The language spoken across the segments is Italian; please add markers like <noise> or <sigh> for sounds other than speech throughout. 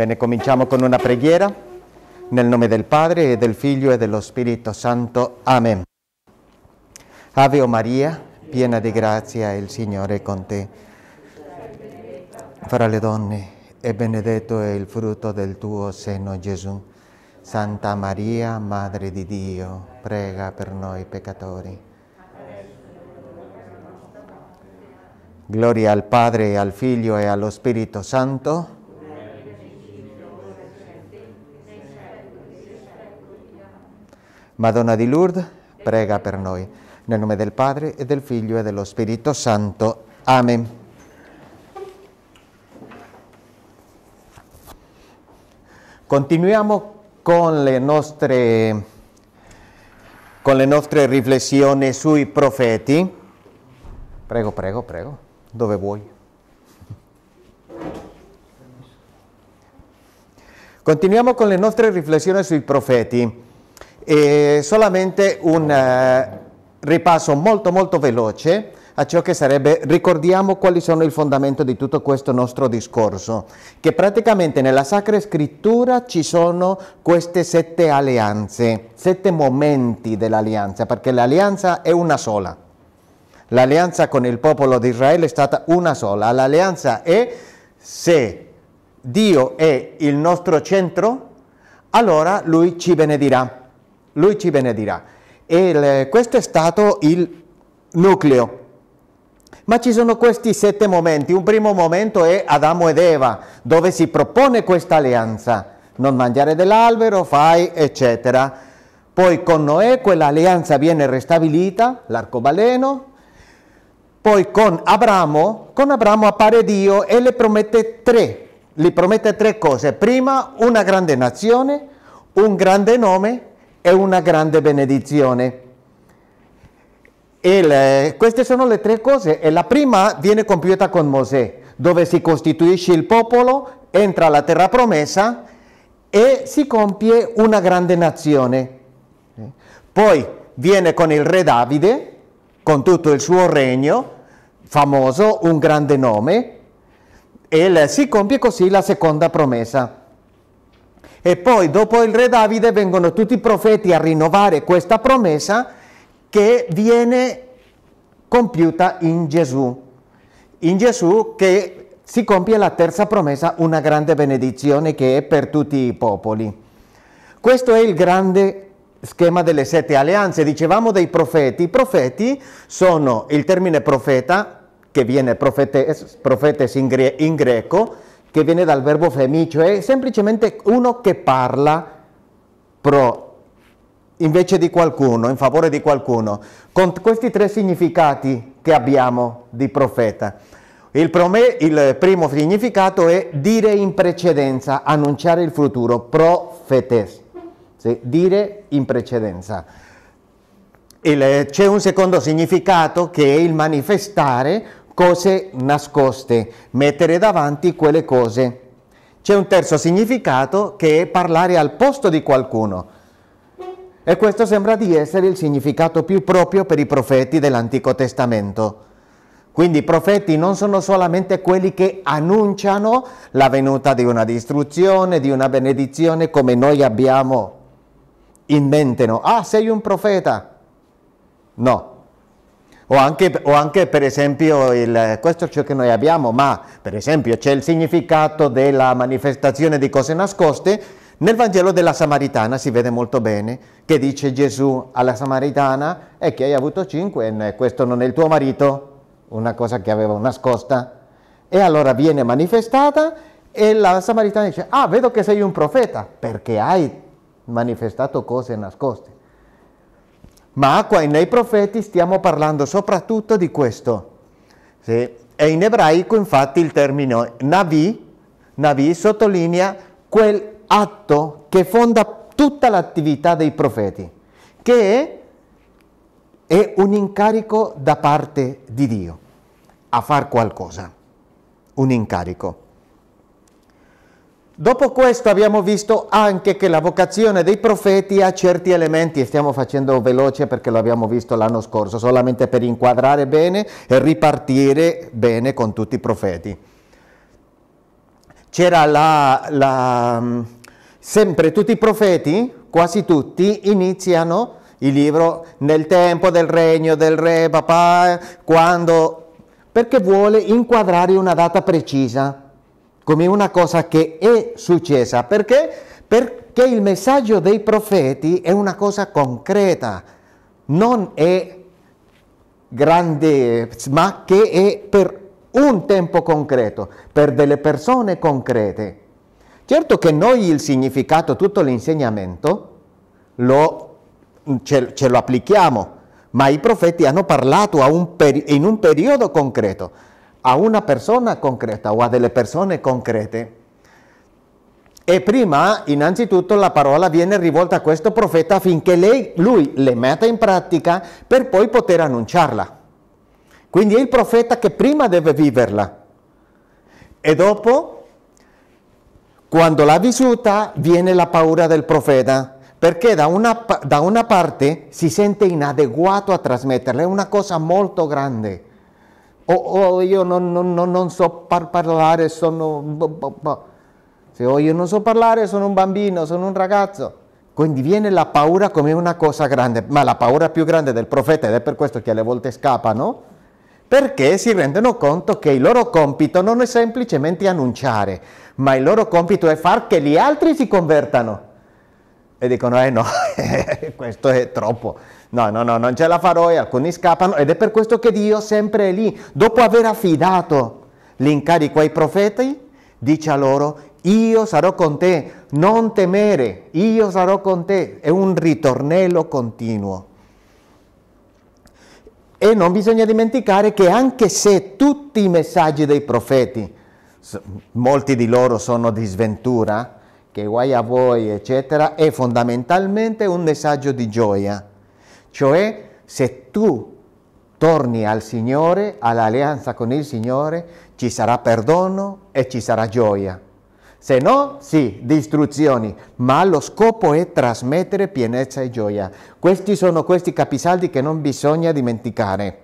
Bene, cominciamo con una preghiera. Nel nome del Padre e del Figlio e dello Spirito Santo. Amen. Ave o Maria, piena di grazia, il Signore è con te. Fra le donne e benedetto è il frutto del tuo seno, Gesù. Santa Maria, Madre di Dio, prega per noi peccatori. Gloria al Padre, al Figlio e allo Spirito Santo Madonna di Lourdes, prega per noi. Nel nome del Padre e del Figlio e dello Spirito Santo. Amen. Continuiamo con le nostre, con le nostre riflessioni sui profeti. Prego, prego, prego, dove vuoi. Continuiamo con le nostre riflessioni sui profeti. E solamente un eh, ripasso molto molto veloce a ciò che sarebbe, ricordiamo quali sono il fondamento di tutto questo nostro discorso, che praticamente nella Sacra Scrittura ci sono queste sette alleanze, sette momenti dell'alleanza, perché l'alleanza è una sola. L'alleanza con il popolo di Israele è stata una sola. L'alleanza è se Dio è il nostro centro, allora Lui ci benedirà lui ci benedirà. E il, questo è stato il nucleo. Ma ci sono questi sette momenti. Un primo momento è Adamo ed Eva, dove si propone questa alleanza. Non mangiare dell'albero, fai, eccetera. Poi con Noè quell'alleanza viene restabilita, l'arcobaleno. Poi con Abramo, con Abramo appare Dio e le promette tre. gli promette tre cose. Prima una grande nazione, un grande nome è una grande benedizione. Le, queste sono le tre cose e la prima viene compiuta con Mosè, dove si costituisce il popolo, entra la terra promessa e si compie una grande nazione. Poi viene con il re Davide, con tutto il suo regno, famoso, un grande nome, e si compie così la seconda promessa. E poi dopo il re Davide vengono tutti i profeti a rinnovare questa promessa che viene compiuta in Gesù. In Gesù che si compie la terza promessa, una grande benedizione che è per tutti i popoli. Questo è il grande schema delle sette alleanze. Dicevamo dei profeti. I profeti sono il termine profeta, che viene profetes, profetes in, gre in greco, che viene dal verbo femi, cioè semplicemente uno che parla pro invece di qualcuno, in favore di qualcuno, con questi tre significati che abbiamo di profeta. Il, prome, il, primo significato è dire in precedenza, annunciare il futuro, profetes, sì, dire in precedenza. c'è un secondo significato che è il manifestare cose nascoste, mettere davanti quelle cose. C'è un terzo significato che è parlare al posto di qualcuno. E questo sembra di essere il significato più proprio per i profeti dell'Antico Testamento. Quindi i profeti non sono solamente quelli che annunciano la venuta di una distruzione, di una benedizione come noi abbiamo in mente. No? Ah, sei un profeta. No, o anche, o anche per esempio, il, questo è ciò che noi abbiamo, ma per esempio c'è il significato della manifestazione di cose nascoste, nel Vangelo della Samaritana si vede molto bene che dice Gesù alla Samaritana e che hai avuto cinque e questo non è il tuo marito, una cosa che aveva nascosta. E allora viene manifestata e la Samaritana dice, ah vedo che sei un profeta perché hai manifestato cose nascoste. Ma qua nei profeti stiamo parlando soprattutto di questo. Sì. E in ebraico infatti il termine Navi, Navi sottolinea quel atto che fonda tutta l'attività dei profeti, che è, è un incarico da parte di Dio a far qualcosa, un incarico. Dopo questo abbiamo visto anche che la vocazione dei profeti ha certi elementi, e stiamo facendo veloce perché lo abbiamo visto l'anno scorso, solamente per inquadrare bene e ripartire bene con tutti i profeti. C'era la, la sempre tutti i profeti, quasi tutti, iniziano il libro nel tempo del regno del re, papà, quando, perché vuole inquadrare una data precisa come una cosa che è successa. Perché? Perché il messaggio dei profeti è una cosa concreta, non è grande, ma che è per un tempo concreto, per delle persone concrete. Certo che noi il significato, tutto l'insegnamento, lo, ce, ce, lo applichiamo, ma i profeti hanno parlato un in un periodo concreto a una persona concreta o a delle persone concrete. E prima, innanzitutto, la parola viene rivolta a questo profeta affinché lei, lui le metta in pratica per poi poter annunciarla. Quindi è il profeta che prima deve viverla. E dopo, quando l'ha vissuta, viene la paura del profeta, perché da una, da una parte si sente inadeguato a trasmetterla, è una cosa molto grande o, o io non, non, non so par parlare, sono... Bo, bo, bo. Se o io non so parlare, sono un bambino, sono un ragazzo. Quindi viene la paura come una cosa grande, ma la paura più grande del profeta, ed è per questo che alle volte scappano, perché si rendono conto che il loro compito non è semplicemente annunciare, ma il loro compito è far che gli altri si convertano. E dicono, eh no, <laughs> questo è troppo. No, no, no, non ce la farò e alcuni scappano ed è per questo che Dio sempre è lì. Dopo aver affidato l'incarico ai profeti, dice a loro, io sarò con te, non temere, io sarò con te. È un ritornello continuo. E non bisogna dimenticare che anche se tutti i messaggi dei profeti, molti di loro sono di sventura, che guai a voi, eccetera, è fondamentalmente un messaggio di gioia. Cioè, se tu torni al Signore, all'alleanza con il Signore, ci sarà perdono e ci sarà gioia. Se no, sì, distruzioni, ma lo scopo è trasmettere pienezza e gioia. Questi sono questi capisaldi che non bisogna dimenticare,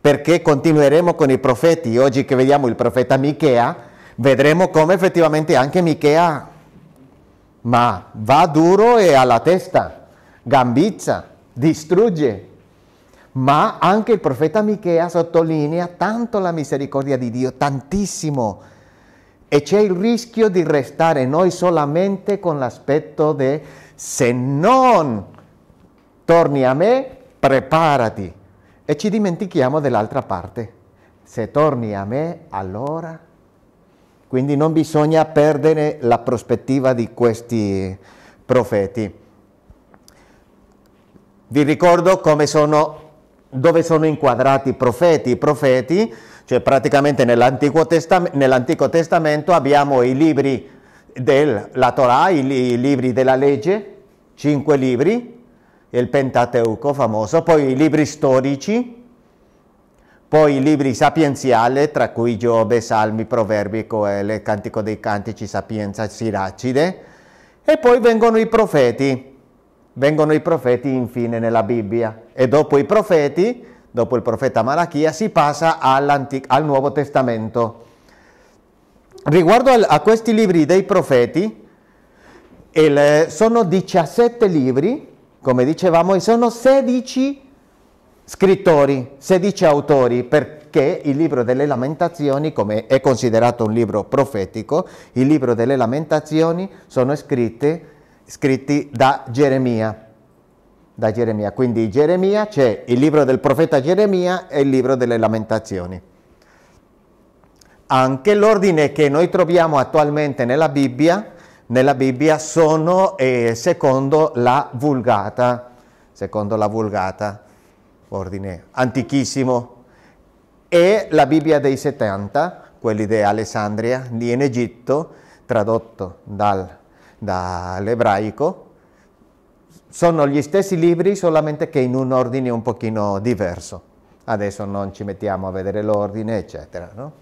perché continueremo con i profeti. Oggi che vediamo il profeta Michea, vedremo come effettivamente anche Michea, ma va duro e alla testa, gambizza distrugge. Ma anche il profeta Michea sottolinea tanto la misericordia di Dio, tantissimo. E c'è il rischio di restare noi solamente con l'aspetto di se non torni a me, preparati. E ci dimentichiamo dell'altra parte. Se torni a me, allora... Quindi non bisogna perdere la prospettiva di questi profeti. Vi ricordo sono, dove sono inquadrati i profeti. I profeti, cioè praticamente nell'Antico, Testam nell Testamento abbiamo i libri della Torah, i, li i libri della legge, cinque libri, il Pentateuco famoso, poi i libri storici, poi i libri sapienziali, tra cui Giobbe, Salmi, Proverbi, Coele, Cantico dei Cantici, Sapienza, Siracide, e poi vengono i profeti vengono i profeti infine nella Bibbia e dopo i profeti, dopo il profeta Malachia, si passa al Nuovo Testamento. Riguardo a questi libri dei profeti, il, sono 17 libri, come dicevamo, e sono 16 scrittori, 16 autori, perché il libro delle lamentazioni, come è considerato un libro profetico, il libro delle lamentazioni sono scritte scritti da Geremia. Da Geremia. Quindi Geremia c'è il libro del profeta Geremia e il libro delle lamentazioni. Anche l'ordine che noi troviamo attualmente nella Bibbia, nella Bibbia sono eh, secondo la Vulgata, secondo la Vulgata, ordine antichissimo, e la Bibbia dei 70, quelli di Alessandria, di in Egitto, tradotto dal dall'ebraico, sono gli stessi libri solamente che in un ordine un pochino diverso. Adesso non ci mettiamo a vedere l'ordine, eccetera. No?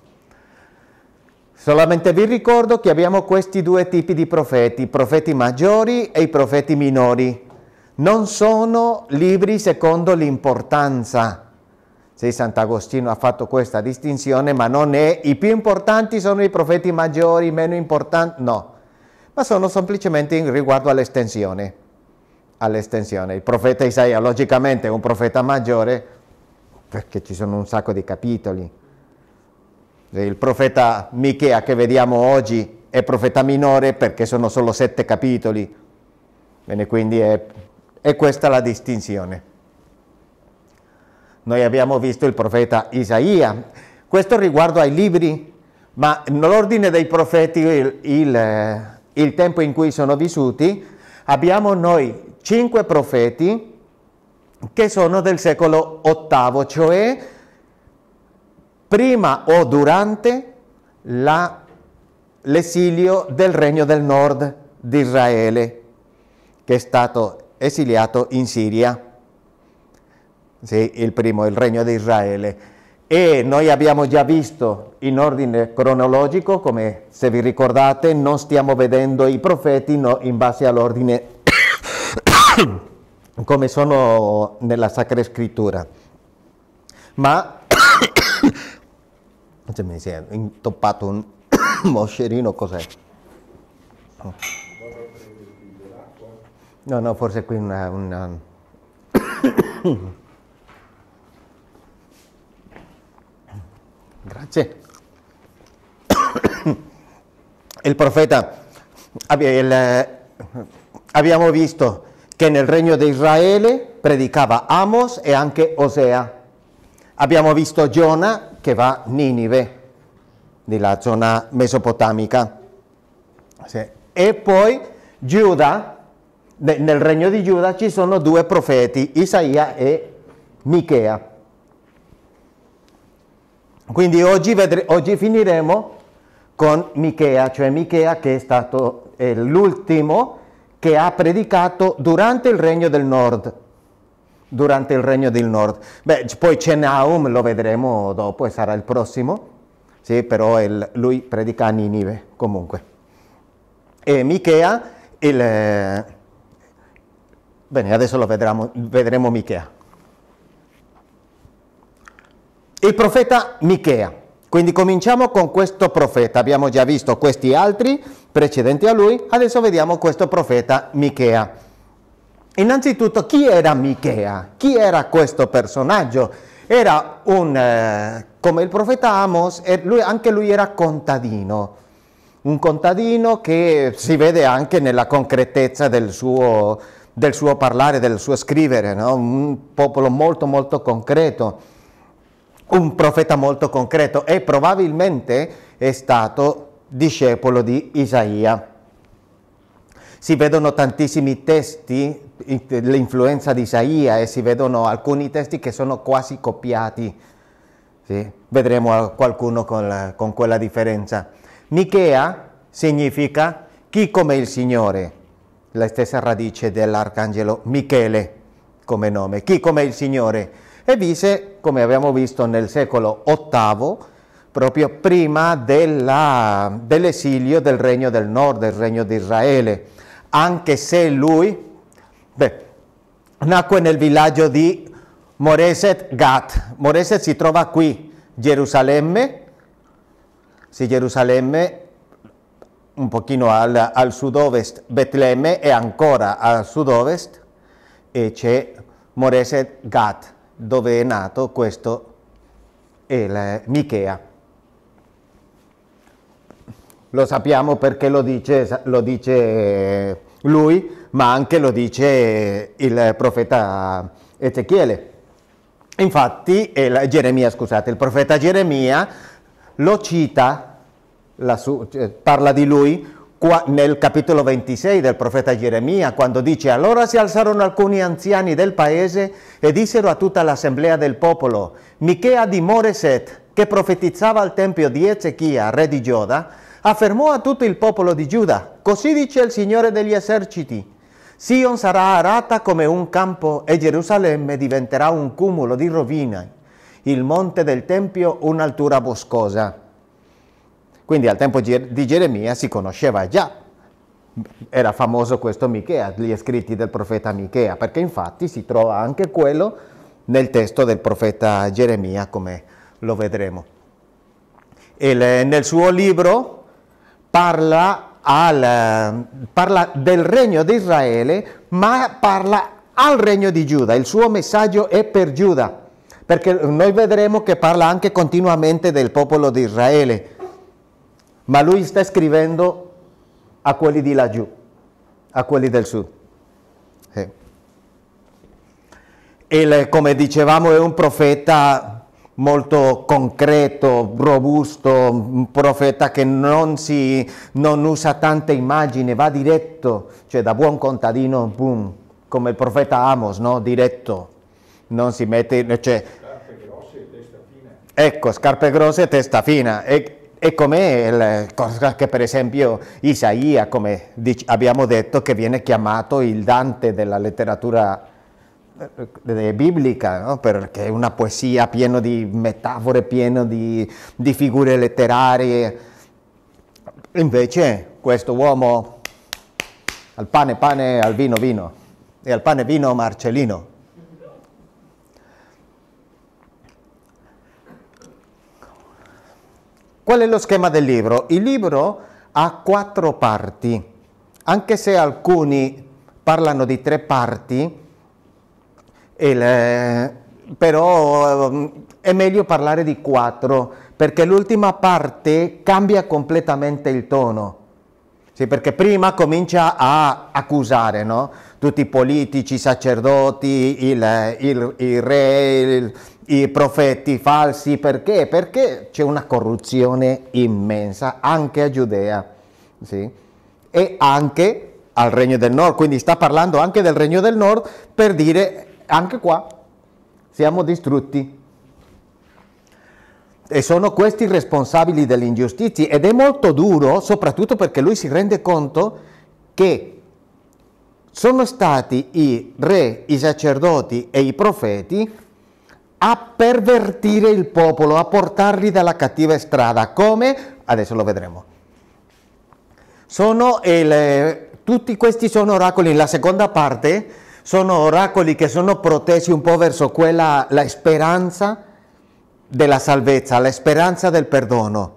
Solamente vi ricordo che abbiamo questi due tipi di profeti, i profeti maggiori e i profeti minori. Non sono libri secondo l'importanza. Sì, Sant'Agostino ha fatto questa distinzione, ma non è i più importanti sono i profeti maggiori, i meno importanti no ma sono semplicemente riguardo all'estensione. All'estensione. Il profeta Isaia, logicamente, è un profeta maggiore perché ci sono un sacco di capitoli. Il profeta Michea che vediamo oggi è profeta minore perché sono solo sette capitoli. Bene, quindi è, è questa la distinzione. Noi abbiamo visto il profeta Isaia. Questo riguardo ai libri, ma nell'ordine dei profeti il, il eh, il tempo in cui sono vissuti, abbiamo noi cinque profeti che sono del secolo VIII, cioè prima o durante l'esilio del regno del nord di Israele, che è stato esiliato in Siria. Sì, il primo, il regno di Israele e noi abbiamo già visto in ordine cronologico, come se vi ricordate, non stiamo vedendo i profeti no, in base all'ordine <coughs> come sono nella Sacra Scrittura. Ma <coughs> se mi si è intoppato un <coughs> moscerino, cos'è? No, no, forse qui una... una Grazie. Il profeta, il, abbiamo visto che nel regno di Israele predicava Amos e anche Osea. Abbiamo visto Giona che va a Ninive, nella zona mesopotamica. E poi Giuda, nel regno di Giuda ci sono due profeti, Isaia e Michea. Quindi oggi, vedre, oggi finiremo con Michea, cioè Michea che è stato eh, l'ultimo che ha predicato durante il regno del nord. Durante il regno del nord. Beh, poi c'è Naum, lo vedremo dopo e sarà il prossimo, sì, però il, lui predica a Ninive comunque. E Michea, il... Eh, bene, adesso lo vedremo, vedremo Michea. Il profeta Michea. Quindi cominciamo con questo profeta. Abbiamo già visto questi altri precedenti a lui, adesso vediamo questo profeta Michea. Innanzitutto, chi era Michea? Chi era questo personaggio? Era un, eh, come il profeta Amos, lui, anche lui era contadino un contadino che si vede anche nella concretezza del suo, del suo parlare, del suo scrivere, no? un popolo molto molto concreto un profeta molto concreto e probabilmente è stato discepolo di Isaia. Si vedono tantissimi testi, l'influenza di Isaia e si vedono alcuni testi che sono quasi copiati. Sì? Vedremo qualcuno con, la, con quella differenza. Michea significa chi come il Signore, la stessa radice dell'arcangelo Michele come nome, chi come il Signore e visse, come abbiamo visto, nel secolo VIII, proprio prima dell'esilio del Regno del Nord, del Regno di Israele, anche se lui beh, nacque nel villaggio di Moreset Gat. Moreset si trova qui, Gerusalemme, sì, Gerusalemme un pochino al, al sud-ovest, Betlemme e ancora al sud-ovest, e c'è Moreset Gat dove è nato questo è Michea. Lo sappiamo perché lo dice, lo dice lui, ma anche lo dice il profeta Ezechiele. Infatti, il, Geremia, scusate, il profeta Geremia lo cita, su, cioè, parla di lui nel capitolo 26 del profeta Geremia, quando dice allora si alzarono alcuni anziani del paese e dissero a tutta l'assemblea del popolo, Michea di Moreset, che profetizzava al tempio di Ezechia, re di Giuda, affermò a tutto il popolo di Giuda, così dice il Signore degli eserciti, Sion sarà arata come un campo e Gerusalemme diventerà un cumulo di rovine, il monte del tempio un'altura boscosa. Quindi al tempo di Geremia si conosceva già, era famoso questo Michea, gli scritti del profeta Michea, perché infatti si trova anche quello nel testo del profeta Geremia, come lo vedremo. E nel suo libro parla, al, parla del regno di Israele, ma parla al regno di Giuda, il suo messaggio è per Giuda, perché noi vedremo che parla anche continuamente del popolo di Israele ma lui sta scrivendo a quelli di laggiù, a quelli del sud. Eh. Il, come dicevamo è un profeta molto concreto, robusto, un profeta che non, si, non usa tante immagini, va diretto, cioè da buon contadino, boom, come il profeta Amos, no? diretto, non si mette... Cioè, scarpe grosse e testa fina. Ecco, scarpe grosse e testa fina. E, è come cosa che per esempio Isaia, come abbiamo detto, che viene chiamato il Dante della letteratura eh, biblica, no? perché è una poesia piena di metafore, piena di, di figure letterarie. Invece questo uomo al pane pane, al vino vino e al pane vino Marcellino. Qual è lo schema del libro? Il libro ha quattro parti, anche se alcuni parlano di tre parti, il, però ehm, è meglio parlare di quattro, perché l'ultima parte cambia completamente il tono. Sì, perché prima comincia a accusare, no? tutti i politici, i sacerdoti, il, il, il re, il, i profeti falsi, perché? Perché c'è una corruzione immensa anche a Giudea sì? e anche al Regno del Nord, quindi sta parlando anche del Regno del Nord per dire anche qua siamo distrutti. E sono questi i responsabili dell'ingiustizia ed è molto duro, soprattutto perché lui si rende conto che sono stati i re, i sacerdoti e i profeti a pervertire il popolo, a portarli dalla cattiva strada. Come? Adesso lo vedremo. Il, tutti questi sono oracoli, la seconda parte, sono oracoli che sono protesi un po' verso quella, la speranza della salvezza, la speranza del perdono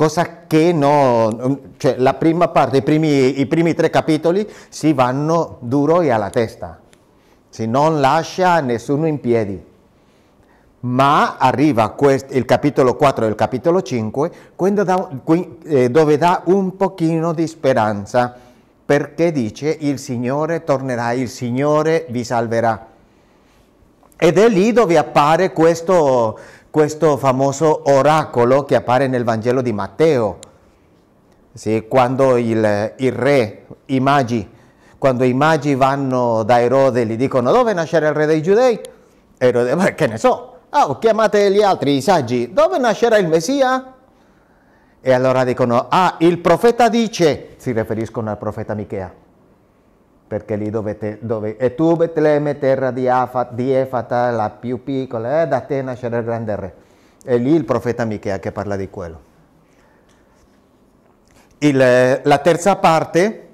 cosa che no, mm, cioè la prima parte, i primi, i primi tre capitoli si vanno duro e alla testa, si non lascia nessuno in piedi. Ma arriva questo, il capitolo 4 e il capitolo 5 da, eh, dove dà un pochino di speranza perché dice il Signore tornerà, il Signore vi salverà. Ed è lì dove appare questo, questo famoso oracolo che appare nel Vangelo di Matteo, sì, quando il, il, re, i magi, quando i magi vanno da Erode e gli dicono dove nascerà il re dei giudei? Erode, ma che ne so, ah, oh, chiamate gli altri, i saggi, dove nascerà il Messia? E allora dicono, ah, il profeta dice, si riferiscono al profeta Michea perché lì dovete, dove, e tu Betlemme, terra di, Afat, di Efata, la più piccola, eh, da te nascerà il grande re. E lì il profeta Michea che parla di quello. Il, eh, la terza parte,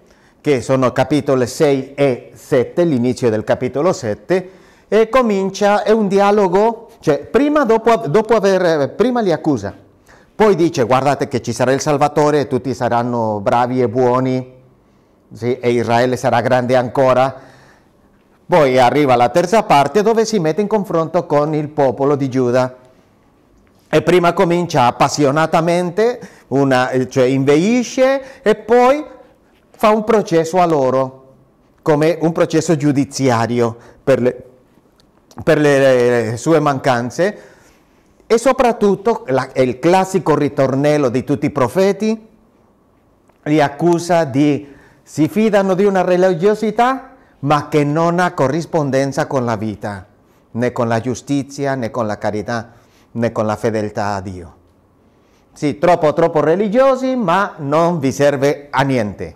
che sono capitoli 6 e 7, l'inizio del capitolo 7, e comincia, è un dialogo, cioè prima, dopo, dopo aver, eh, prima li accusa, poi dice guardate che ci sarà il Salvatore, tutti saranno bravi e buoni, sì, e Israele sarà grande ancora. Poi arriva la terza parte dove si mette in confronto con il popolo di Giuda. E prima comincia appassionatamente, una, eh, cioè inveisce e poi fa un processo a loro, come un processo giudiziario per le, per le sue mancanze e soprattutto la, il classico ritornello di tutti i profeti li accusa di si fidano di una religiosità ma che non ha corrispondenza con la vita, né con la giustizia, né con la carità, né con la fedeltà a Dio. Sì, troppo, troppo religiosi, ma non vi serve a niente.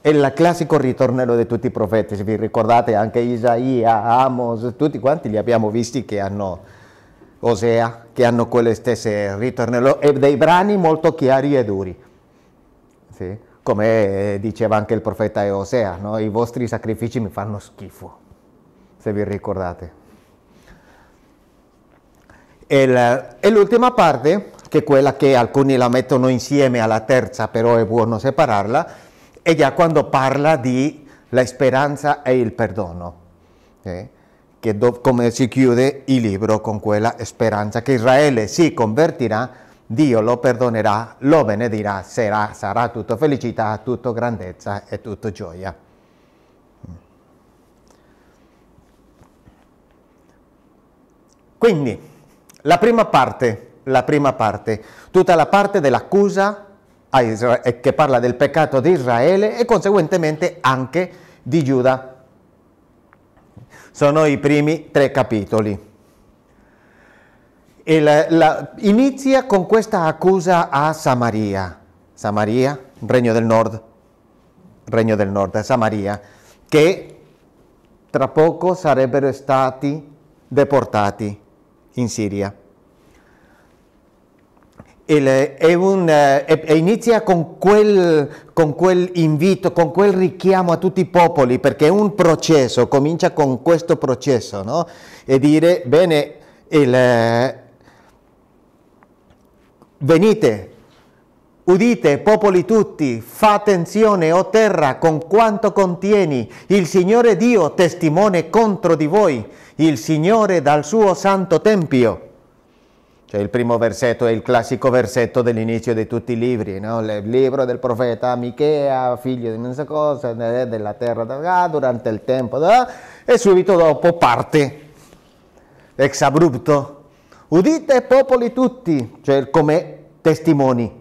È il classico ritornello di tutti i profeti, se vi ricordate anche Isaia, Amos, tutti quanti li abbiamo visti che hanno Osea, che hanno quelle stesse ritornello, e dei brani molto chiari e duri. Sì come diceva anche il profeta Eosea, no? i vostri sacrifici mi fanno schifo, se vi ricordate. e l'ultima parte, che è quella che alcuni la mettono insieme alla terza, però è buono separarla, è già quando parla di la speranza e il perdono, eh? che do, come si chiude il libro con quella speranza che Israele si convertirà Dio lo perdonerà, lo benedirà, sarà, sarà tutto felicità, tutto grandezza e tutto gioia. Quindi, la prima parte, la prima parte, tutta la parte dell'accusa che parla del peccato di Israele e conseguentemente anche di Giuda. Sono i primi tre capitoli. E la, la, inizia con questa accusa a Samaria, Samaria, regno del nord, regno del nord, a Samaria, che tra poco sarebbero stati deportati in Siria. E, e, un, e eh, inizia con quel, con quel invito, con quel richiamo a tutti i popoli, perché un processo, comincia con questo processo, no? E dire, bene, il, Venite, udite, popoli tutti, fa attenzione, o terra, con quanto contieni, il Signore Dio testimone contro di voi, il Signore dal suo santo tempio. Cioè il primo versetto è il classico versetto dell'inizio di tutti i libri, no? il libro del profeta Michea, figlio di non so cosa, della terra durante il tempo, e subito dopo parte, ex abrupto, Udite popoli tutti, cioè come testimoni,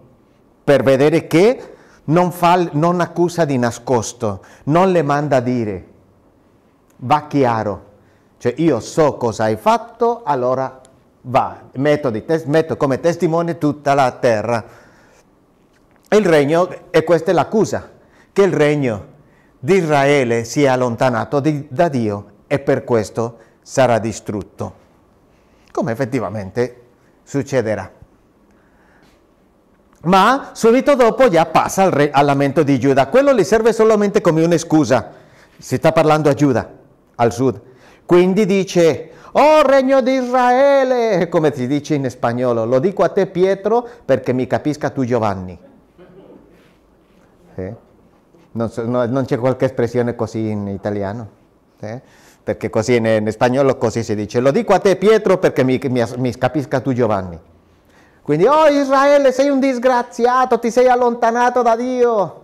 per vedere che non, fa, non accusa di nascosto, non le manda a dire. Va chiaro, cioè io so cosa hai fatto, allora va, metto, tes metto come testimone tutta la terra. Il regno, e questa è l'accusa, che il regno di Israele si è allontanato di, da Dio e per questo sarà distrutto come effettivamente succederà. Ma subito dopo già passa al, re, al lamento di Giuda. Quello gli serve solamente come una scusa. Si sta parlando a Giuda, al sud. Quindi dice, oh regno di Israele, come si dice in spagnolo, lo dico a te Pietro perché mi capisca tu Giovanni. Eh? Non, so, no, non c'è qualche espressione così in italiano. Eh? perché così in, in, spagnolo così si dice, lo dico a te Pietro perché mi, mi, mi capisca tu Giovanni. Quindi, oh Israele, sei un disgraziato, ti sei allontanato da Dio.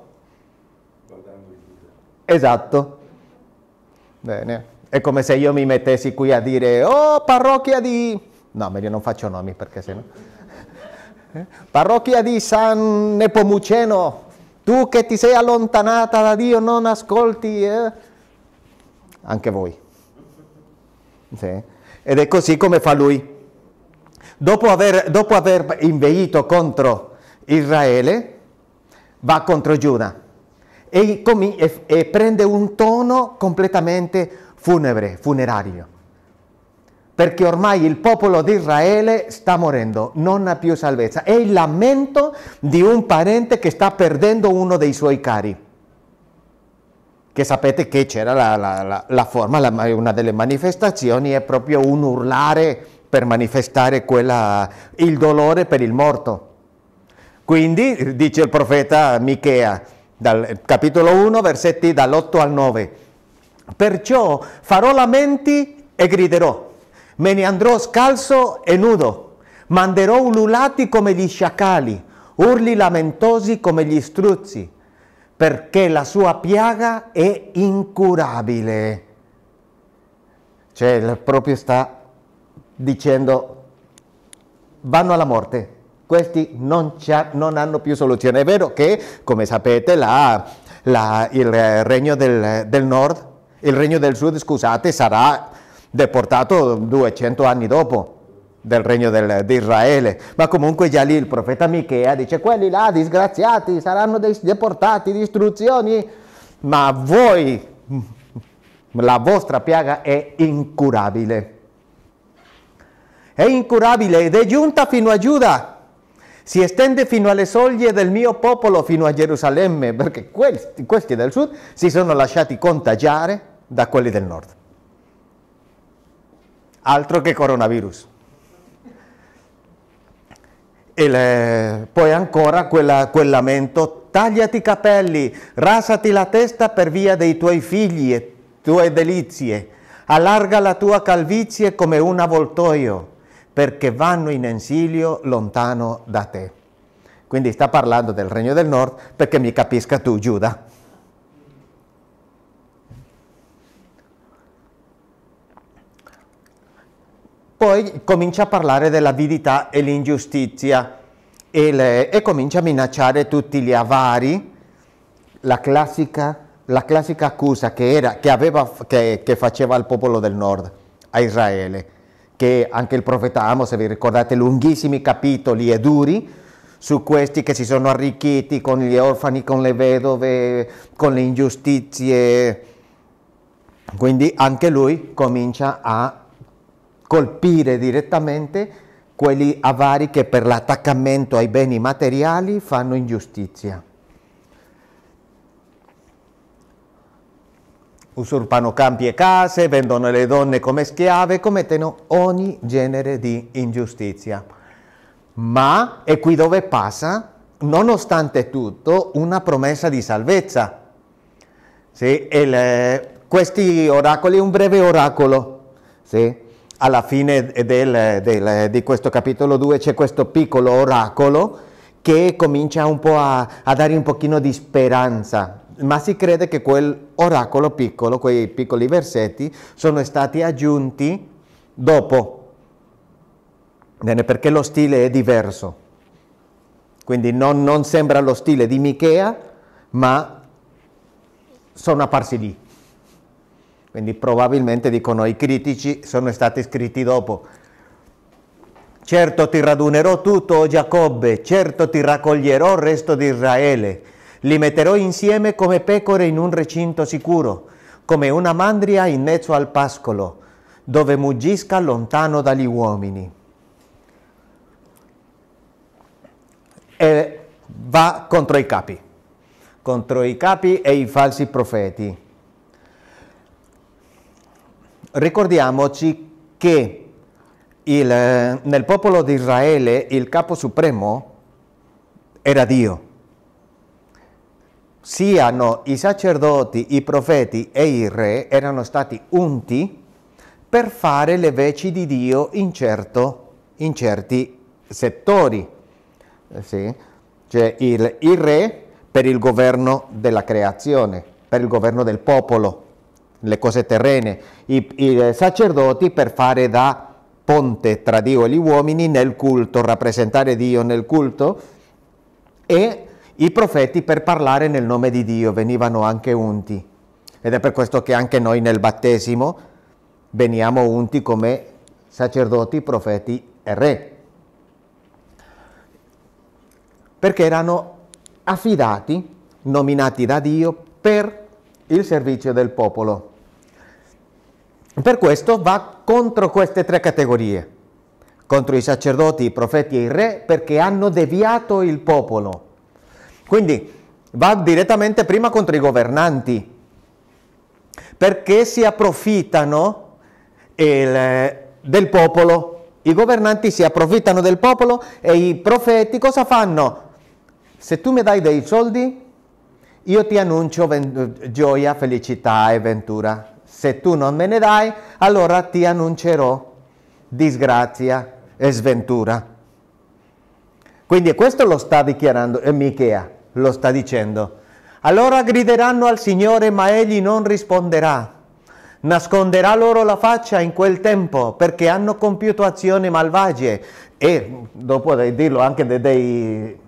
Esatto. Bene. È come se io mi mettessi qui a dire, oh parrocchia di... No, meglio non faccio nomi perché sennò... <laughs> Eh? Parrocchia di San Nepomuceno, tu che ti sei allontanata da Dio non ascolti... Eh? Anche voi. Sì. Ed è così come fa lui. Dopo aver, dopo aver inveito contro Israele, va contro Giuda e, e, e prende un tono completamente funebre, funerario perché ormai il popolo di Israele sta morendo, non ha più salvezza. È il lamento di un parente che sta perdendo uno dei suoi cari che sapete che c'era la, la, la forma, la, una delle manifestazioni è proprio un urlare per manifestare quella, il dolore per il morto. Quindi dice il profeta Michea, dal capitolo 1, versetti dall'8 al 9, perciò farò lamenti e griderò, me ne andrò scalzo e nudo, manderò ululati come gli sciacali, urli lamentosi come gli struzzi perché la sua piaga è incurabile. Cioè, proprio sta dicendo, vanno alla morte, questi non, non hanno più soluzione. È vero che, come sapete, la, la, il regno del, del nord, il regno del sud, scusate, sarà deportato 200 anni dopo, del regno di Israele. Ma comunque già lì il profeta Michea dice quelli là disgraziati saranno deportati, distruzioni, ma voi, <laughs> la vostra piaga è incurabile. È incurabile ed è giunta fino a Giuda. Si estende fino alle soglie del mio popolo, fino a Gerusalemme, perché questi, questi del sud si sono lasciati contagiare da quelli del nord. Altro che coronavirus le, poi ancora quella, quel lamento, tagliati i capelli, rasati la testa per via dei tuoi figli e tue delizie, allarga la tua calvizie come un avvoltoio, perché vanno in esilio lontano da te. Quindi sta parlando del regno del nord perché mi capisca tu, Giuda. Poi comincia a parlare dell'avidità e l'ingiustizia e, le, e, comincia a minacciare tutti gli avari, la classica, la classica accusa che, era, che, aveva, che, che faceva al popolo del nord, a Israele, che anche il profeta Amos, se vi ricordate, lunghissimi capitoli e duri, su questi che si sono arricchiti con gli orfani, con le vedove, con le ingiustizie. Quindi anche lui comincia a colpire direttamente quelli avari che per l'attaccamento ai beni materiali fanno ingiustizia. Usurpano campi e case, vendono le donne come schiave, commettono ogni genere di ingiustizia. Ma è qui dove passa, nonostante tutto, una promessa di salvezza. Sì, il, questi oracoli, un breve oracolo, sì, alla fine del, del, di questo capitolo 2 c'è questo piccolo oracolo che comincia un po' a, a, dare un pochino di speranza, ma si crede che quel oracolo piccolo, quei piccoli versetti, sono stati aggiunti dopo, Bene, perché lo stile è diverso. Quindi non, non sembra lo stile di Michea, ma sono apparsi lì quindi probabilmente dicono i critici sono stati scritti dopo. Certo ti radunerò tutto, o Giacobbe, certo ti raccoglierò il resto di Israele, li metterò insieme come pecore in un recinto sicuro, come una mandria in mezzo al pascolo, dove muggisca lontano dagli uomini. E va contro i capi, contro i capi e i falsi profeti ricordiamoci che il, eh, nel popolo di Israele il capo supremo era Dio. Siano i sacerdoti, i profeti e i re erano stati unti per fare le veci di Dio in, certo, in certi settori. Eh, sì? Cioè il, il re per il governo della creazione, per il governo del popolo, le cose terrene, i, i sacerdoti per fare da ponte tra Dio e gli uomini nel culto, rappresentare Dio nel culto e i profeti per parlare nel nome di Dio venivano anche unti. Ed è per questo che anche noi nel battesimo veniamo unti come sacerdoti, profeti e re. Perché erano affidati, nominati da Dio per il servizio del popolo. Per questo va contro queste tre categorie, contro i sacerdoti, i profeti e i re, perché hanno deviato il popolo. Quindi va direttamente prima contro i governanti, perché si approfittano il, eh, del popolo. I governanti si approfittano del popolo e i profeti cosa fanno? Se tu mi dai dei soldi, io ti annuncio gioia, felicità e ventura se tu non me ne dai, allora ti annuncerò disgrazia e sventura. Quindi questo lo sta dichiarando e eh, Michea, lo sta dicendo. Allora grideranno al Signore, ma Egli non risponderà. Nasconderà loro la faccia in quel tempo, perché hanno compiuto azioni malvagie. E, dopo dirlo anche dei,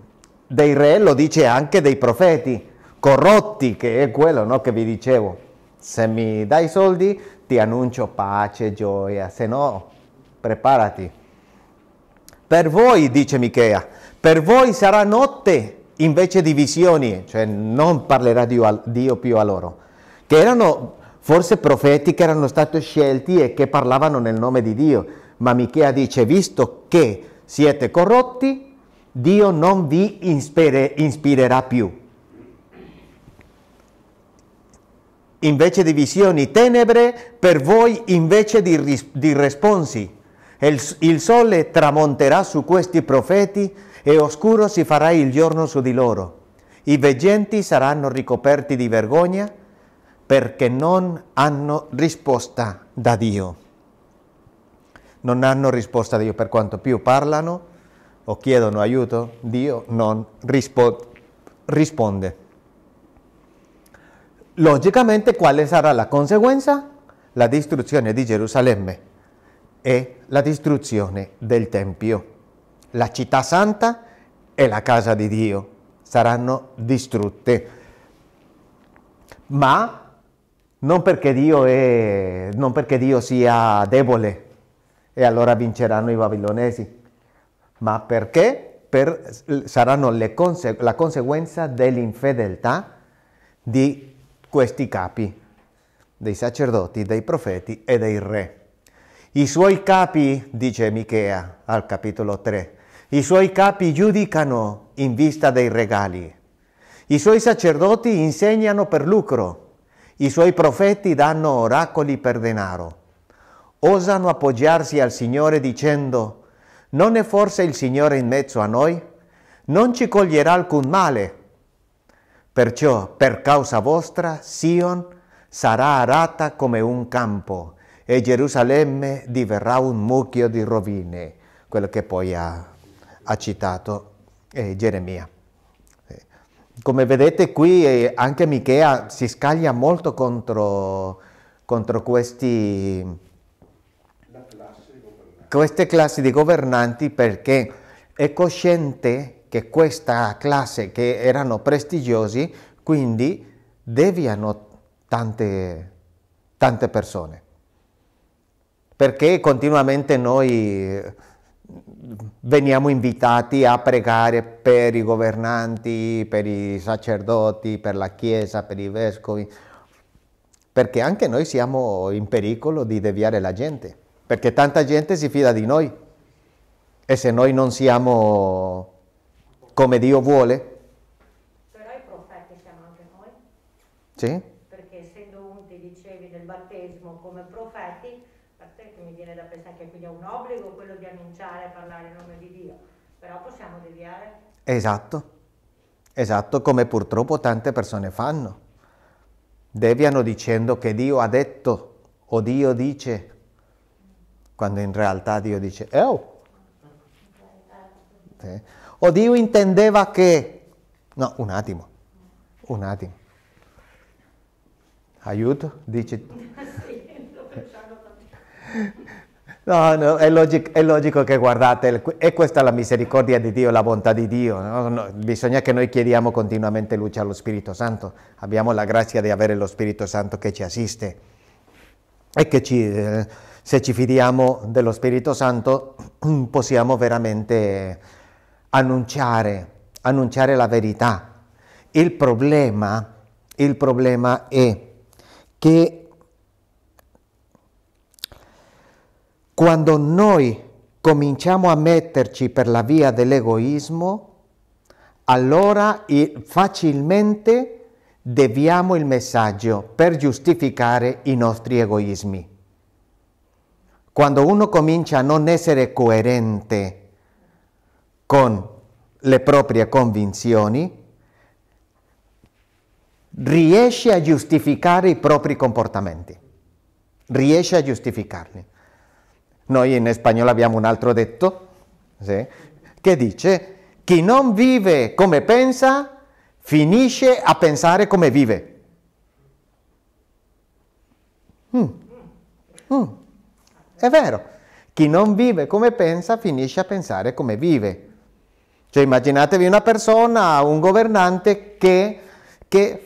dei re, lo dice anche dei profeti corrotti, che è quello no, che vi dicevo se mi dai soldi ti annuncio pace, gioia, se no preparati. Per voi, dice Michea, per voi sarà notte invece di visioni, cioè non parlerà Dio, Dio più a loro, che erano forse profeti che erano stati scelti e che parlavano nel nome di Dio, ma Michea dice, visto che siete corrotti, Dio non vi ispirerà più. invece di visioni, tenebre per voi invece di, di responsi. Il, il sole tramonterà su questi profeti e oscuro si farà il giorno su di loro. I veggenti saranno ricoperti di vergogna perché non hanno risposta da Dio. Non hanno risposta da Dio, per quanto più parlano o chiedono aiuto, Dio non rispo risponde. Logicamente, quale sarà la conseguenza? La distruzione di Gerusalemme e la distruzione del Tempio. La città santa e la casa di Dio saranno distrutte. Ma non perché Dio, è, non perché Dio sia debole e allora vinceranno i babilonesi, ma perché per, saranno conse- la conseguenza dell'infedeltà di questi capi, dei sacerdoti, dei profeti e dei re. I suoi capi, dice Michea al capitolo 3, i suoi capi giudicano in vista dei regali, i suoi sacerdoti insegnano per lucro, i suoi profeti danno oracoli per denaro. Osano appoggiarsi al Signore dicendo, non è forse il Signore in mezzo a noi? Non ci coglierà alcun male. Perciò, per causa vostra, Sion sarà arata come un campo e Gerusalemme diverrà un mucchio di rovine, quello che poi ha, ha citato eh, Geremia. Eh, come vedete qui eh, anche Michea si scaglia molto contro, contro questi, classe queste classi di governanti perché è cosciente che questa classe che erano prestigiosi, quindi deviano tante, tante persone. Perché continuamente noi eh, veniamo invitati a pregare per i governanti, per i sacerdoti, per la Chiesa, per i vescovi, perché anche noi siamo in pericolo di deviare la gente, perché tanta gente si fida di noi e se noi non siamo come Dio vuole. Però i profeti siamo anche noi. Sì. Perché essendo un ti dicevi, del battesimo come profeti, per te che mi viene da pensare che quindi è un obbligo quello di annunciare e parlare in nome di Dio, però possiamo deviare. Esatto, esatto, come purtroppo tante persone fanno. Deviano dicendo che Dio ha detto o Dio dice, quando in realtà Dio dice, eh oh! Sì. O Dio intendeva che... No, un attimo, un attimo. Aiuto, dice... <laughs> No, no, è logico, è logico, che guardate, è questa la misericordia di Dio, la bontà di Dio. No? No, bisogna che noi chiediamo continuamente luce allo Spirito Santo. Abbiamo la grazia di avere lo Spirito Santo che ci assiste. E che ci, eh, se ci fidiamo dello Spirito Santo <clears throat> possiamo veramente annunciare, annunciare la verità. Il problema, il problema è che quando noi cominciamo a metterci per la via dell'egoismo, allora facilmente deviamo il messaggio per giustificare i nostri egoismi. Quando uno comincia a non essere coerente con le proprie convinzioni, riesce a giustificare i propri comportamenti, riesce a giustificarli. Noi in spagnolo abbiamo un altro detto sì, che dice chi non vive come pensa finisce a pensare come vive. Mm. Mm. È vero, chi non vive come pensa finisce a pensare come vive. Cioè immaginatevi una persona, un governante che, che,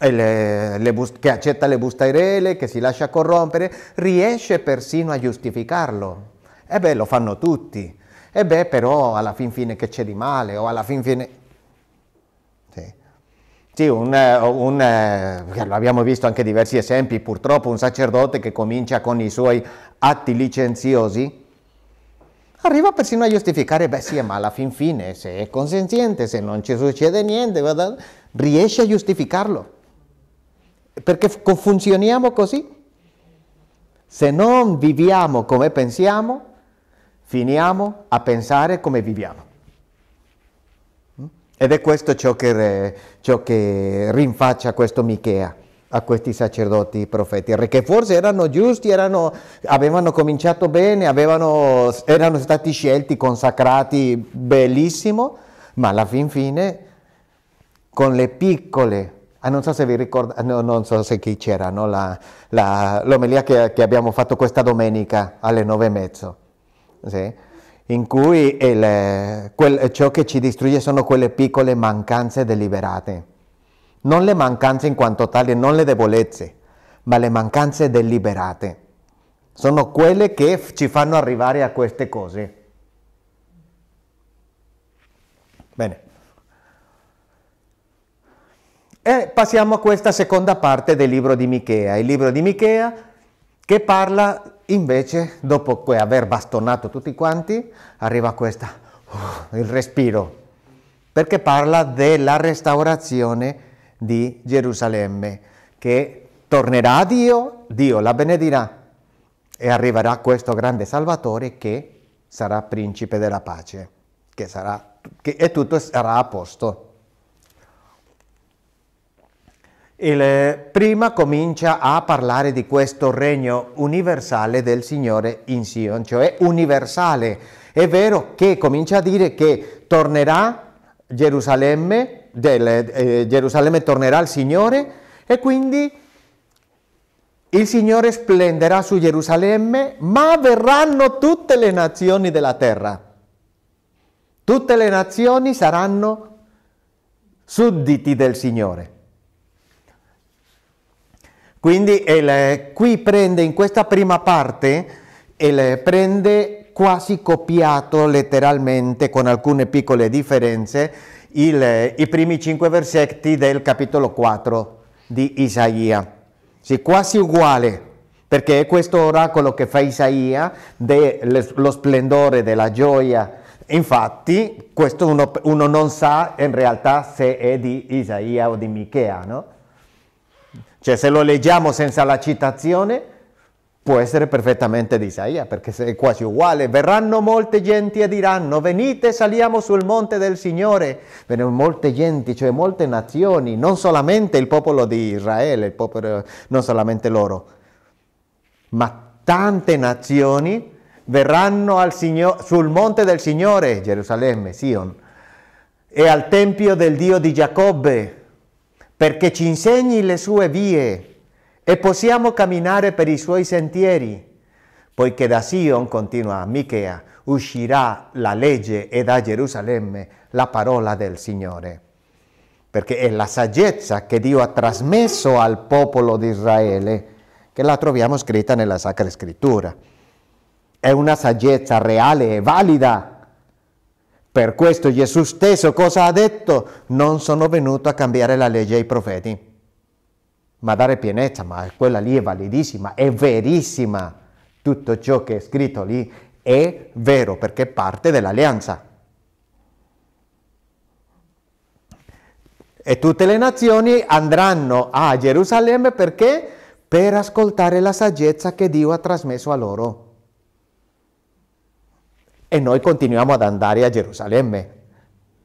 eh, le, le bus- che accetta le bustairele, che si lascia corrompere, riesce persino a giustificarlo. E beh, lo fanno tutti. E beh, però alla fin fine che c'è di male? O alla fin fine... Sì, sì un, eh, un, eh, lo abbiamo visto anche diversi esempi, purtroppo un sacerdote che comincia con i suoi atti licenziosi, Arriva persino a giustificare, beh sì, ma alla fin fine, se è consenziente, se non ci succede niente, riesce a giustificarlo. Perché funzioniamo così. Se non viviamo come pensiamo, finiamo a pensare come viviamo. Mm? Ed è questo ciò che, ciò che rinfaccia questo Michea a questi sacerdoti profeti, perché forse erano giusti, erano, avevano cominciato bene, avevano, erano stati scelti, consacrati bellissimo, ma alla fin fine con le piccole, ah, non so se vi ricordate, no, non so se chi c'era, no? la, la, l'omelia che, che, abbiamo fatto questa domenica alle nove e mezzo, sì? in cui il, quel, ciò che ci distrugge sono quelle piccole mancanze deliberate non le mancanze in quanto tali, non le debolezze, ma le mancanze deliberate. Sono quelle che ci fanno arrivare a queste cose. Bene. E passiamo a questa seconda parte del libro di Michea. Il libro di Michea che parla invece, dopo aver bastonato tutti quanti, arriva questa, uh, il respiro, perché parla della restaurazione di Gerusalemme, che tornerà a Dio, Dio la benedirà e arriverà questo grande Salvatore che sarà principe della pace, che sarà, che, e tutto sarà a posto. Il, eh, prima comincia a parlare di questo regno universale del Signore in Sion, cioè universale. È vero che comincia a dire che tornerà Gerusalemme del, eh, Gerusalemme tornerà al Signore e quindi il Signore splenderà su Gerusalemme, ma verranno tutte le nazioni della terra. Tutte le nazioni saranno sudditi del Signore. Quindi il, eh, qui prende in questa prima parte, il, eh, prende quasi copiato letteralmente con alcune piccole differenze il, eh, i primi cinque versetti del capitolo 4 di Isaia. Sì, quasi uguale, perché è questo oracolo che fa Isaia dello splendore, della gioia. Infatti, questo uno, uno, non sa in realtà se è di Isaia o di Michea, no? Cioè, se lo leggiamo senza la citazione, può essere perfettamente di Isaia, perché è quasi uguale. Verranno molte genti e diranno, venite, saliamo sul monte del Signore. Verranno molte genti, cioè molte nazioni, non solamente il popolo di Israele, il popolo, non solamente loro, ma tante nazioni verranno Signor, sul monte del Signore, Gerusalemme, Sion, e al tempio del Dio di Giacobbe, perché ci insegni le sue vie e possiamo camminare per i suoi sentieri, poiché da Sion, continua Michea, uscirà la legge e da Gerusalemme la parola del Signore. Perché è la saggezza che Dio ha trasmesso al popolo di Israele che la troviamo scritta nella Sacra Scrittura. È una saggezza reale e valida. Per questo Gesù stesso cosa ha detto? Non sono venuto a cambiare la legge ai profeti ma dare pienezza, ma quella lì è validissima, è verissima, tutto ciò che è scritto lì è vero perché è parte dell'alleanza. E tutte le nazioni andranno a Gerusalemme perché? Per ascoltare la saggezza che Dio ha trasmesso a loro. E noi continuiamo ad andare a Gerusalemme